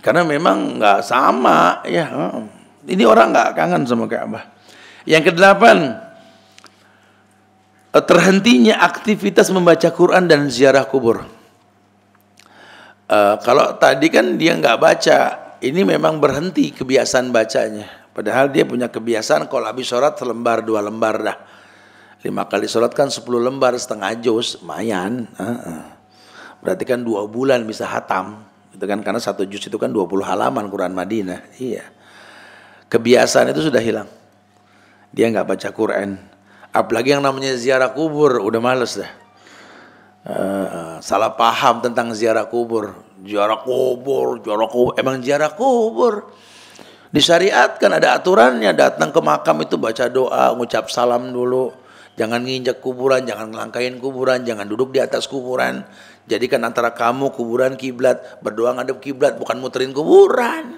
Karena memang nggak sama, ya. Ini orang nggak kangen sama Ka'bah. Yang kedelapan, terhentinya aktivitas membaca Quran dan ziarah kubur. Uh, kalau tadi kan dia nggak baca, ini memang berhenti kebiasaan bacanya. Padahal dia punya kebiasaan kalau habis sholat selembar dua lembar dah Lima kali sholat kan sepuluh lembar setengah juz, lumayan. Uh Berarti kan dua bulan bisa hatam. Itu kan karena satu juz itu kan dua puluh halaman Quran Madinah. Iya. Kebiasaan itu sudah hilang. Dia nggak baca Quran. Apalagi yang namanya ziarah kubur, udah males dah. Uh, salah paham tentang ziarah kubur. Ziarah kubur, ziarah kubur. Emang ziarah kubur disyariatkan ada aturannya datang ke makam itu baca doa, ngucap salam dulu, Jangan nginjak kuburan, jangan ngelangkain kuburan, jangan duduk di atas kuburan. Jadikan antara kamu kuburan kiblat, berdoa ngadep kiblat, bukan muterin kuburan.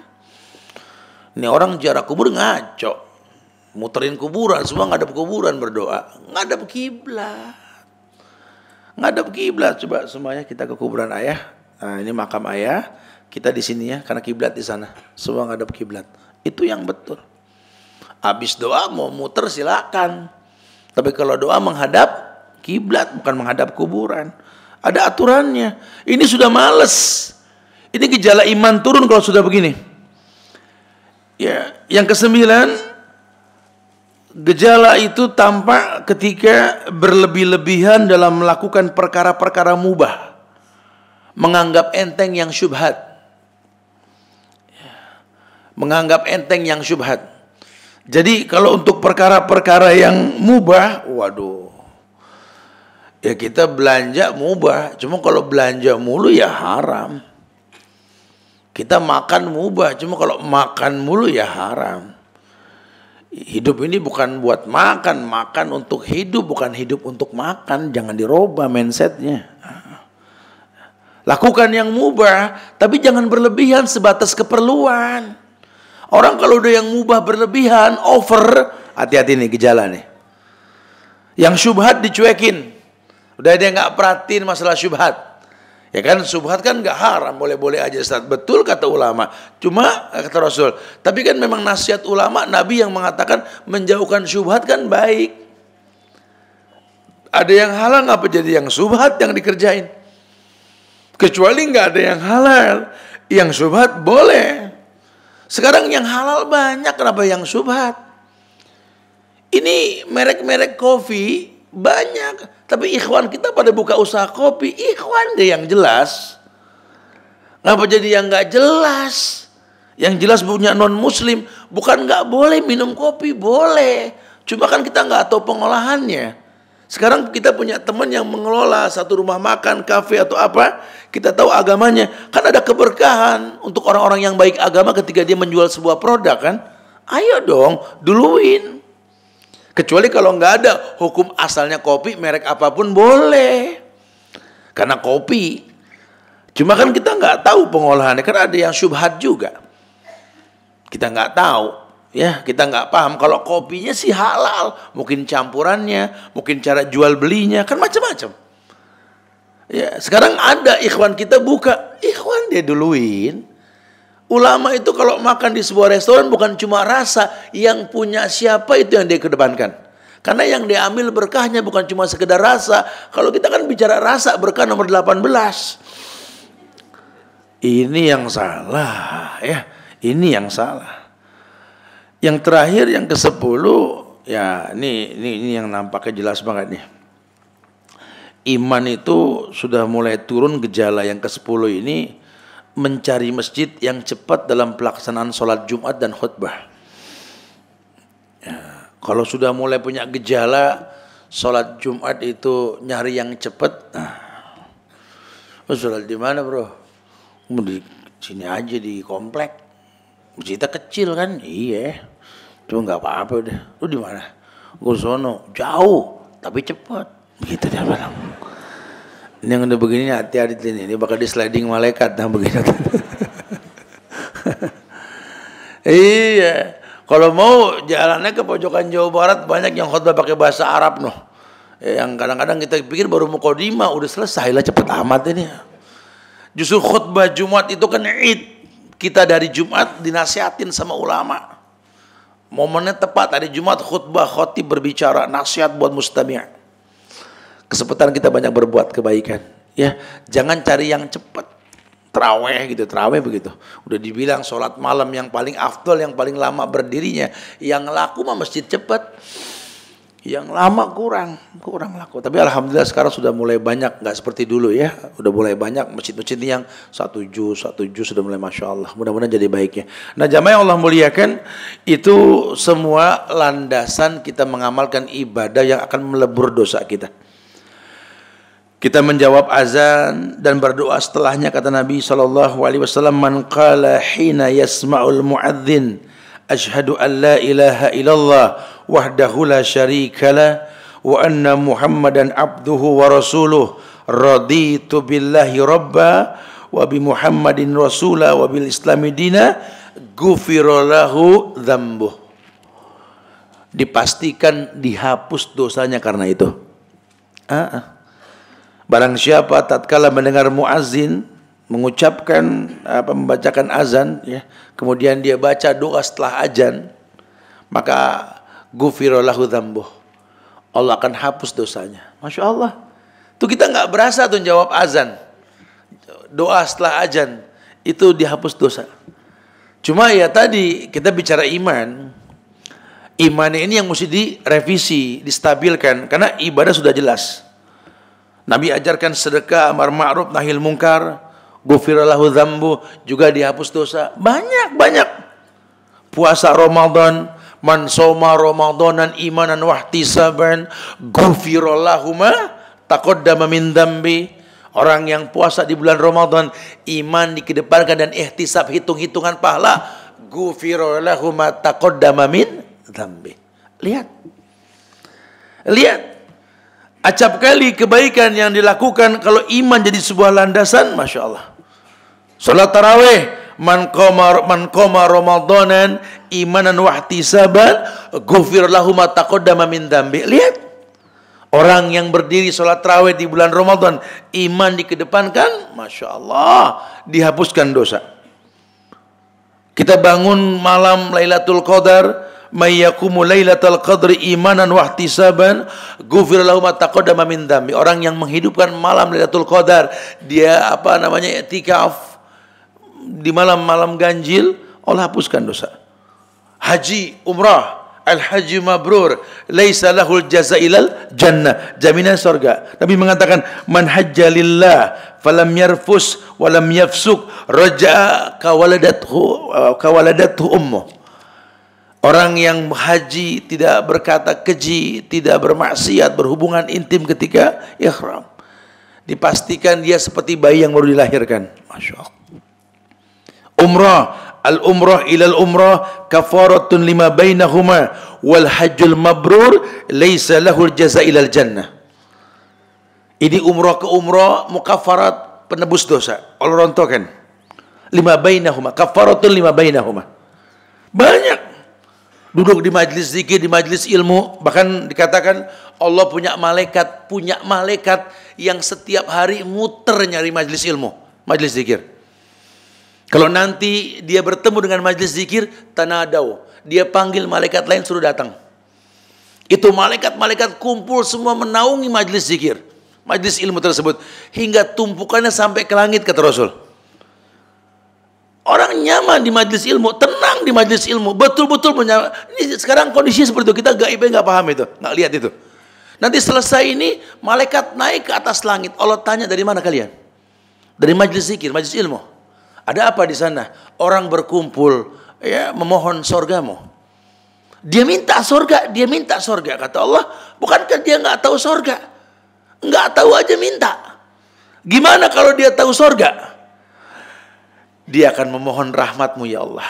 Ini orang jarak kubur ngaco. Muterin kuburan, semua ngadep kuburan berdoa. Ngadep kiblat. Ngadep kiblat coba semuanya kita ke kuburan ayah. Nah, ini makam ayah. Kita di sini ya karena kiblat di sana. Semua ngadep kiblat. Itu yang betul. Habis doa mau muter silakan. Tapi kalau doa menghadap kiblat bukan menghadap kuburan. Ada aturannya. Ini sudah males. Ini gejala iman turun kalau sudah begini. Ya, yang kesembilan gejala itu tampak ketika berlebih-lebihan dalam melakukan perkara-perkara mubah. Menganggap enteng yang syubhat. Ya. Menganggap enteng yang syubhat jadi kalau untuk perkara-perkara yang mubah, waduh. Ya kita belanja mubah, cuma kalau belanja mulu ya haram. Kita makan mubah, cuma kalau makan mulu ya haram. Hidup ini bukan buat makan, makan untuk hidup, bukan hidup untuk makan. Jangan diroba mindsetnya. Lakukan yang mubah, tapi jangan berlebihan sebatas keperluan. Orang kalau udah yang mubah berlebihan, over, hati-hati nih gejala nih. Yang syubhat dicuekin. Udah dia nggak perhatiin masalah syubhat. Ya kan subhat kan nggak haram, boleh-boleh aja Ustaz. Betul kata ulama. Cuma eh, kata Rasul, tapi kan memang nasihat ulama Nabi yang mengatakan menjauhkan subhat kan baik. Ada yang halal apa jadi yang subhat yang dikerjain? Kecuali nggak ada yang halal, yang subhat boleh. Sekarang yang halal banyak, kenapa yang subhat? Ini merek-merek kopi banyak, tapi ikhwan kita pada buka usaha kopi, ikhwan deh yang jelas. Ngapa jadi yang nggak jelas? Yang jelas punya non muslim, bukan nggak boleh minum kopi, boleh. Cuma kan kita nggak tahu pengolahannya. Sekarang kita punya teman yang mengelola satu rumah makan, kafe atau apa, kita tahu agamanya. Kan ada keberkahan untuk orang-orang yang baik agama ketika dia menjual sebuah produk kan. Ayo dong, duluin. Kecuali kalau nggak ada hukum asalnya kopi, merek apapun boleh. Karena kopi. Cuma kan kita nggak tahu pengolahannya, karena ada yang syubhat juga. Kita nggak tahu ya kita nggak paham kalau kopinya sih halal mungkin campurannya mungkin cara jual belinya kan macam-macam ya sekarang ada ikhwan kita buka ikhwan dia duluin ulama itu kalau makan di sebuah restoran bukan cuma rasa yang punya siapa itu yang dia kedepankan karena yang diambil berkahnya bukan cuma sekedar rasa kalau kita kan bicara rasa berkah nomor 18 ini yang salah ya ini yang salah yang terakhir yang ke-10 ya ini, ini ini yang nampaknya jelas banget nih. Iman itu sudah mulai turun gejala yang ke-10 ini mencari masjid yang cepat dalam pelaksanaan sholat Jumat dan khutbah. Ya, kalau sudah mulai punya gejala sholat Jumat itu nyari yang cepat. Nah, sholat di mana bro? Di sini aja di komplek. Masjidnya kecil kan? Iya. Cuma nggak apa-apa udah. Lu di mana? Gue sono, jauh tapi cepat. Begitu dia bilang. Ini yang udah begini hati-hati ini, ini bakal di sliding malaikat nah begini. iya. Kalau mau jalannya ke pojokan Jawa Barat banyak yang khotbah pakai bahasa Arab noh. Eh, yang kadang-kadang kita pikir baru mau kodima udah selesai lah cepet amat ini. Justru khutbah Jumat itu kan id. Kita dari Jumat dinasihatin sama ulama Momennya tepat hari Jumat khutbah khotib berbicara nasihat buat mustami'. Kesempatan kita banyak berbuat kebaikan. Ya, jangan cari yang cepat. Teraweh gitu, teraweh begitu. Udah dibilang sholat malam yang paling afdol, yang paling lama berdirinya. Yang laku mah masjid cepat yang lama kurang kurang laku tapi alhamdulillah sekarang sudah mulai banyak nggak seperti dulu ya udah mulai banyak masjid-masjid yang satu juz satu juz sudah mulai masya Allah mudah-mudahan jadi baiknya nah jamaah yang Allah muliakan itu semua landasan kita mengamalkan ibadah yang akan melebur dosa kita kita menjawab azan dan berdoa setelahnya kata Nabi saw man qala hina yasma'ul muadzin أشهد أن لا إله إلا الله وحده لا شريك له وأن محمدا عبده ورسوله رضيت بالله ربا وبمحمد رسولا وبالإسلام دينا غفر له ذنبه dipastikan dihapus dosanya karena itu. Ah, barang siapa tatkala mendengar muazin mengucapkan eh, apa membacakan azan ya kemudian dia baca doa setelah azan maka gufirallahu dzambuh Allah akan hapus dosanya Masya Allah tuh kita nggak berasa tuh jawab azan doa setelah azan itu dihapus dosa cuma ya tadi kita bicara iman iman ini yang mesti direvisi distabilkan karena ibadah sudah jelas Nabi ajarkan sedekah amar ma'ruf nahil mungkar Gufirallahu zambu juga dihapus dosa. Banyak banyak. Puasa Ramadan, man soma Ramadanan imanan wahtisaban gufirallahu ma taqaddama min dzambi. Orang yang puasa di bulan Ramadan, iman dikedepankan dan ihtisab hitung-hitungan pahala, gufirallahu ma taqaddama min Lihat. Lihat acap kali kebaikan yang dilakukan kalau iman jadi sebuah landasan, masya Allah. Salat tarawih man qama man qama ramadanan imanan wa ihtisaban ghufir lahu ma taqaddama min dambi. Lihat. Orang yang berdiri sholat tarawih di bulan Ramadan, iman dikedepankan, Masya Allah, dihapuskan dosa. Kita bangun malam Lailatul Qadar, mayyakumu Lailatul Qadri imanan wahtisaban, gufir lahu ma taqaddama Orang yang menghidupkan malam Lailatul Qadar, dia apa namanya? Etikaf di malam-malam ganjil Allah hapuskan dosa. Haji, umrah, al-haji mabrur, laisa lahul jaza ilal jannah, jaminan surga. Nabi mengatakan, "Man hajja lillah falam yarfus walam yafsuk raja'a kawaladathu kawaladathu ummuh." Orang yang haji tidak berkata keji, tidak bermaksiat, berhubungan intim ketika ihram. Dipastikan dia seperti bayi yang baru dilahirkan. Masya Allah umrah al umrah ila al umrah kafaratun lima bainahuma wal hajjul mabrur laisa lahul jaza al jannah ini umrah ke umrah mukafarat penebus dosa Allah kan, lima bainahuma kafaratun lima bainahuma banyak duduk di majlis zikir di majlis ilmu bahkan dikatakan Allah punya malaikat punya malaikat yang setiap hari muter nyari majlis ilmu majlis zikir kalau nanti dia bertemu dengan majlis zikir, tanadau. Dia panggil malaikat lain suruh datang. Itu malaikat-malaikat kumpul semua menaungi majlis zikir. majlis ilmu tersebut. Hingga tumpukannya sampai ke langit kata Rasul. Orang nyaman di majlis ilmu, tenang di majlis ilmu, betul-betul menyaman. Ini sekarang kondisinya seperti itu, kita gaibnya nggak paham itu, nggak lihat itu. Nanti selesai ini, malaikat naik ke atas langit. Allah tanya dari mana kalian? Dari majlis zikir, majlis ilmu. Ada apa di sana? Orang berkumpul ya memohon sorgamu. Dia minta sorga, dia minta sorga kata Allah. Bukankah dia nggak tahu sorga? Nggak tahu aja minta. Gimana kalau dia tahu sorga? Dia akan memohon rahmatmu ya Allah.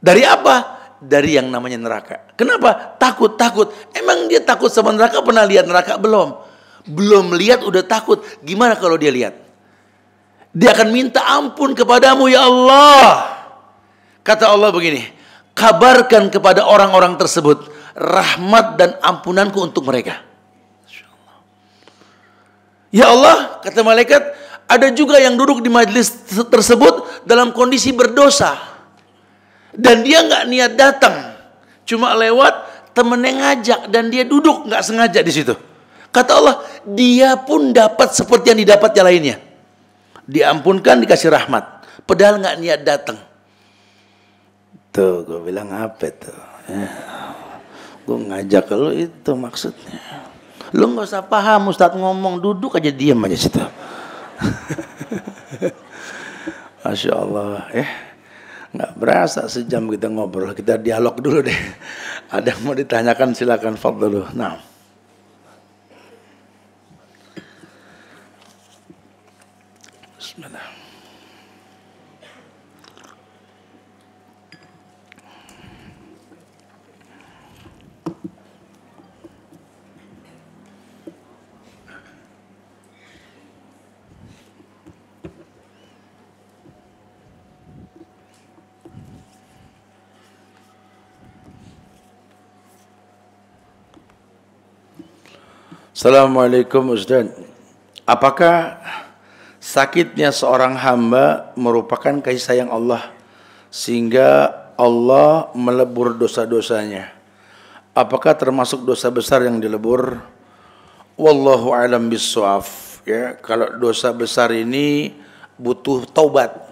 Dari apa? Dari yang namanya neraka. Kenapa? Takut, takut. Emang dia takut sama neraka? Pernah lihat neraka? Belum. Belum lihat udah takut. Gimana kalau dia lihat? Dia akan minta ampun kepadamu ya Allah. Kata Allah begini, kabarkan kepada orang-orang tersebut rahmat dan ampunanku untuk mereka. Ya Allah, kata malaikat, ada juga yang duduk di majelis tersebut dalam kondisi berdosa. Dan dia nggak niat datang. Cuma lewat temennya ngajak dan dia duduk nggak sengaja di situ. Kata Allah, dia pun dapat seperti yang didapat yang lainnya diampunkan dikasih rahmat padahal nggak niat datang tuh gue bilang apa tuh ya. gue ngajak ke lo itu maksudnya lo nggak usah paham ustad ngomong duduk aja diam aja situ masya allah eh nggak berasa sejam kita ngobrol kita dialog dulu deh ada yang mau ditanyakan silakan Fadl dulu nah Assalamualaikum Ustaz. Apakah sakitnya seorang hamba merupakan kasih sayang Allah sehingga Allah melebur dosa-dosanya? Apakah termasuk dosa besar yang dilebur? Wallahu alam biswaf. Ya, kalau dosa besar ini butuh taubat.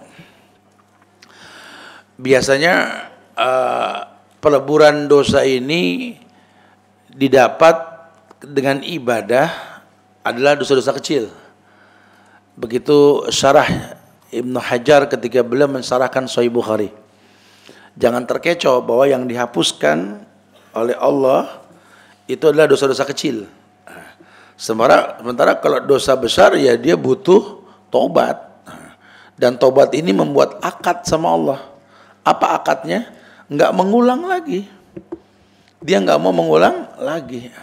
Biasanya uh, peleburan dosa ini didapat dengan ibadah adalah dosa-dosa kecil. Begitu syarah Ibnu Hajar ketika beliau mensyarahkan Sahih Bukhari. Jangan terkecoh bahwa yang dihapuskan oleh Allah itu adalah dosa-dosa kecil. Sementara, sementara kalau dosa besar ya dia butuh tobat. Dan tobat ini membuat akad sama Allah. Apa akadnya? Enggak mengulang lagi. Dia nggak mau mengulang lagi.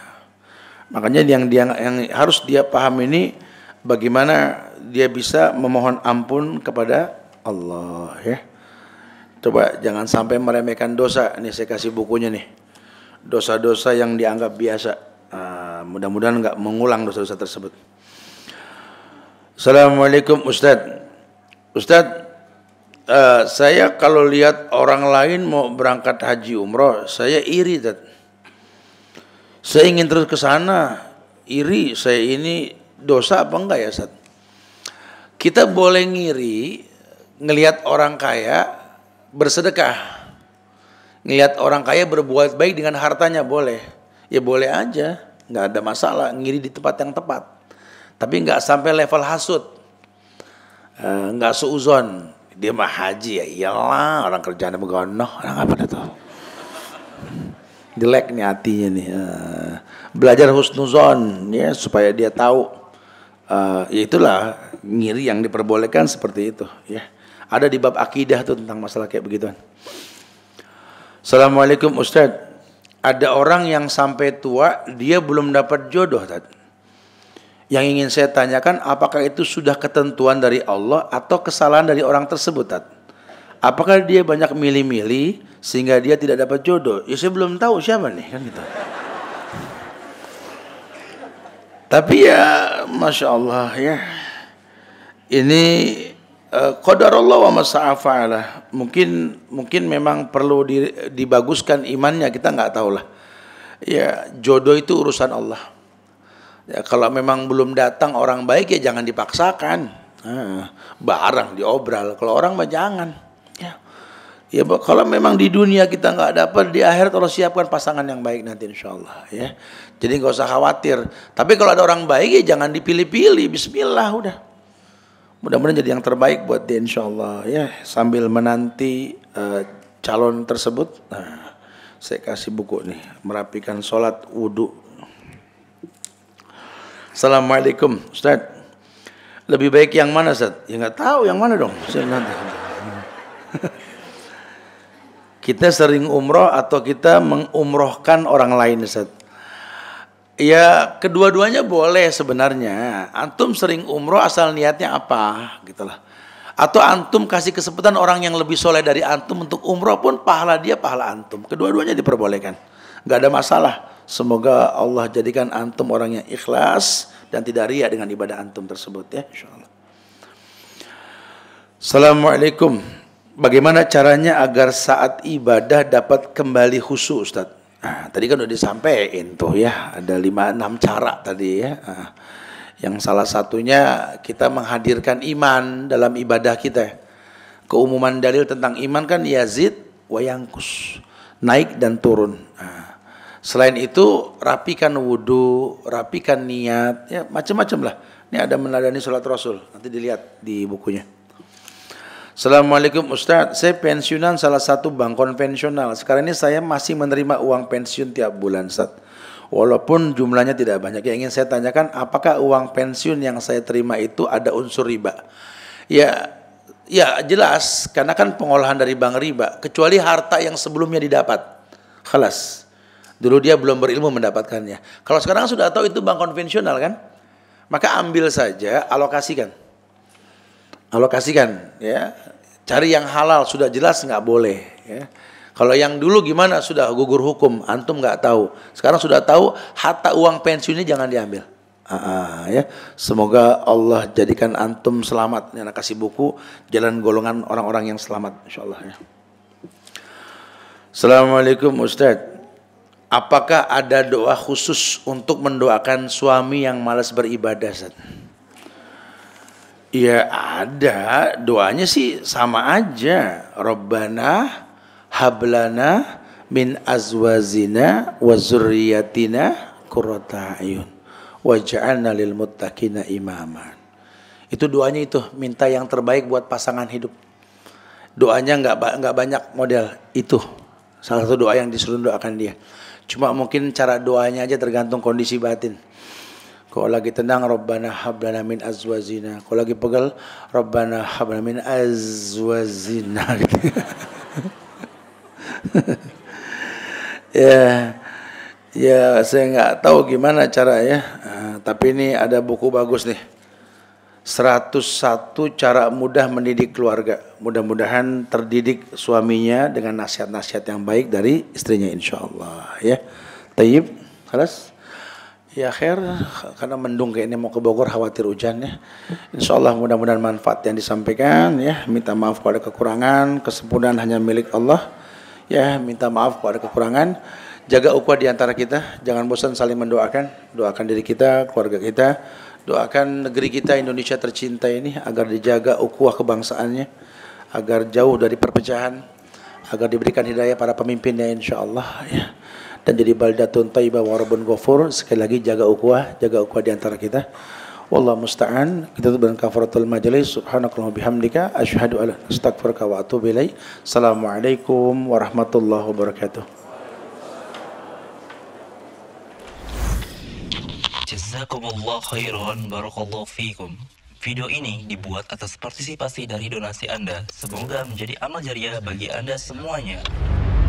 Makanya yang dia yang harus dia paham ini bagaimana dia bisa memohon ampun kepada Allah ya. Coba jangan sampai meremehkan dosa. Ini saya kasih bukunya nih. Dosa-dosa yang dianggap biasa. Uh, mudah-mudahan nggak mengulang dosa-dosa tersebut. Assalamualaikum Ustaz. Ustaz, uh, ah, saya kalau lihat orang lain mau berangkat haji umroh, saya iri, Tad. Saya ingin terus ke sana, iri saya ini dosa apa enggak ya Sat? Kita boleh ngiri ngelihat orang kaya bersedekah. Ngelihat orang kaya berbuat baik dengan hartanya boleh. Ya boleh aja, nggak ada masalah ngiri di tempat yang tepat. Tapi nggak sampai level hasut. Eh, nggak uh, seuzon dia mah haji ya iyalah orang kerjaan begonoh orang apa itu jelek nih hatinya nih. Uh, belajar husnuzon ya supaya dia tahu uh, itulah ngiri yang diperbolehkan seperti itu ya. Ada di bab akidah tuh tentang masalah kayak begituan. Assalamualaikum Ustaz. Ada orang yang sampai tua dia belum dapat jodoh tadi. Yang ingin saya tanyakan apakah itu sudah ketentuan dari Allah atau kesalahan dari orang tersebut tadi? apakah dia banyak milih-milih sehingga dia tidak dapat jodoh? Ya saya belum tahu siapa nih kan gitu. Tapi ya masya Allah ya ini eh, qadar Allah wa masa'afa'ala mungkin mungkin memang perlu di, dibaguskan imannya kita nggak tahu lah ya jodoh itu urusan Allah ya, kalau memang belum datang orang baik ya jangan dipaksakan ah, barang diobral kalau orang mah jangan Ya kalau memang di dunia kita nggak dapat di akhirat Allah siapkan pasangan yang baik nanti insya Allah ya. Jadi nggak usah khawatir. Tapi kalau ada orang baik ya jangan dipilih-pilih. Bismillah udah. Mudah-mudahan jadi yang terbaik buat dia insya Allah ya. Sambil menanti uh, calon tersebut. Nah, saya kasih buku nih merapikan sholat wudhu. Assalamualaikum Ustaz. Lebih baik yang mana Ustaz? Ya nggak tahu yang mana dong. Saya nanti. Kita sering umroh atau kita mengumrohkan orang lain Ustaz? Ya kedua-duanya boleh sebenarnya. Antum sering umroh asal niatnya apa gitu lah. Atau antum kasih kesempatan orang yang lebih soleh dari antum untuk umroh pun pahala dia pahala antum. Kedua-duanya diperbolehkan. Gak ada masalah. Semoga Allah jadikan antum orang yang ikhlas dan tidak riak dengan ibadah antum tersebut ya. Assalamualaikum bagaimana caranya agar saat ibadah dapat kembali khusus Ustaz? Nah, tadi kan udah disampaikan tuh ya, ada lima enam cara tadi ya. Ah, yang salah satunya kita menghadirkan iman dalam ibadah kita. Keumuman dalil tentang iman kan yazid wayangkus, naik dan turun. Nah, selain itu rapikan wudhu, rapikan niat, ya macam-macam lah. Ini ada menadani sholat Rasul, nanti dilihat di bukunya. Assalamualaikum Ustadz, saya pensiunan salah satu bank konvensional. Sekarang ini saya masih menerima uang pensiun tiap bulan, Ustadz. Walaupun jumlahnya tidak banyak, yang ingin saya tanyakan apakah uang pensiun yang saya terima itu ada unsur riba? Ya, ya jelas, karena kan pengolahan dari bank riba, kecuali harta yang sebelumnya didapat. Kelas. Dulu dia belum berilmu mendapatkannya. Kalau sekarang sudah tahu itu bank konvensional kan? Maka ambil saja, alokasikan alokasikan ya cari yang halal sudah jelas nggak boleh ya kalau yang dulu gimana sudah gugur hukum antum nggak tahu sekarang sudah tahu harta uang pensiunnya jangan diambil Aa, ah, ya semoga Allah jadikan antum selamat yang kasih buku jalan golongan orang-orang yang selamat insya Allah ya Assalamualaikum Ustadz Apakah ada doa khusus untuk mendoakan suami yang malas beribadah Ustaz? Ya ada, doanya sih sama aja. Rabbana hablana min azwazina wa zurriyatina qurrata ayun waj'alna lil muttaqina imaman. Itu doanya itu, minta yang terbaik buat pasangan hidup. Doanya enggak nggak banyak model itu. Salah satu doa yang disuruh doakan dia. Cuma mungkin cara doanya aja tergantung kondisi batin. Kalau lagi tenang Rabbana hablana min azwazina. Kalau lagi pegal Rabbana hablana min azwazina. ya ya saya nggak tahu gimana caranya. Eh, tapi ini ada buku bagus nih. 101 cara mudah mendidik keluarga. Mudah-mudahan terdidik suaminya dengan nasihat-nasihat yang baik dari istrinya insya Allah. Ya. taib, kelas. Ya akhir karena mendung kayak ini mau ke Bogor khawatir hujan ya. Insya Allah mudah-mudahan manfaat yang disampaikan ya. Minta maaf kalau ada kekurangan, kesempurnaan hanya milik Allah. Ya minta maaf kalau ada kekurangan. Jaga ukhuwah di antara kita, jangan bosan saling mendoakan. Doakan diri kita, keluarga kita. Doakan negeri kita Indonesia tercinta ini agar dijaga ukhuwah kebangsaannya. Agar jauh dari perpecahan. Agar diberikan hidayah para pemimpinnya insya Allah ya dan jadi baldatun taibah wa rabbun ghafur. Sekali lagi jaga ukhuwah, jaga ukhuwah di antara kita. Wallahu musta'an. Kita tutup dengan kafaratul majelis. Subhanakallahumma bihamdika asyhadu an la astaghfiruka wa atubu ilaik. Assalamualaikum warahmatullahi wabarakatuh. Jazakumullah khairan barakallahu fiikum. Video ini dibuat atas partisipasi dari donasi Anda. Semoga menjadi amal jariah bagi Anda semuanya.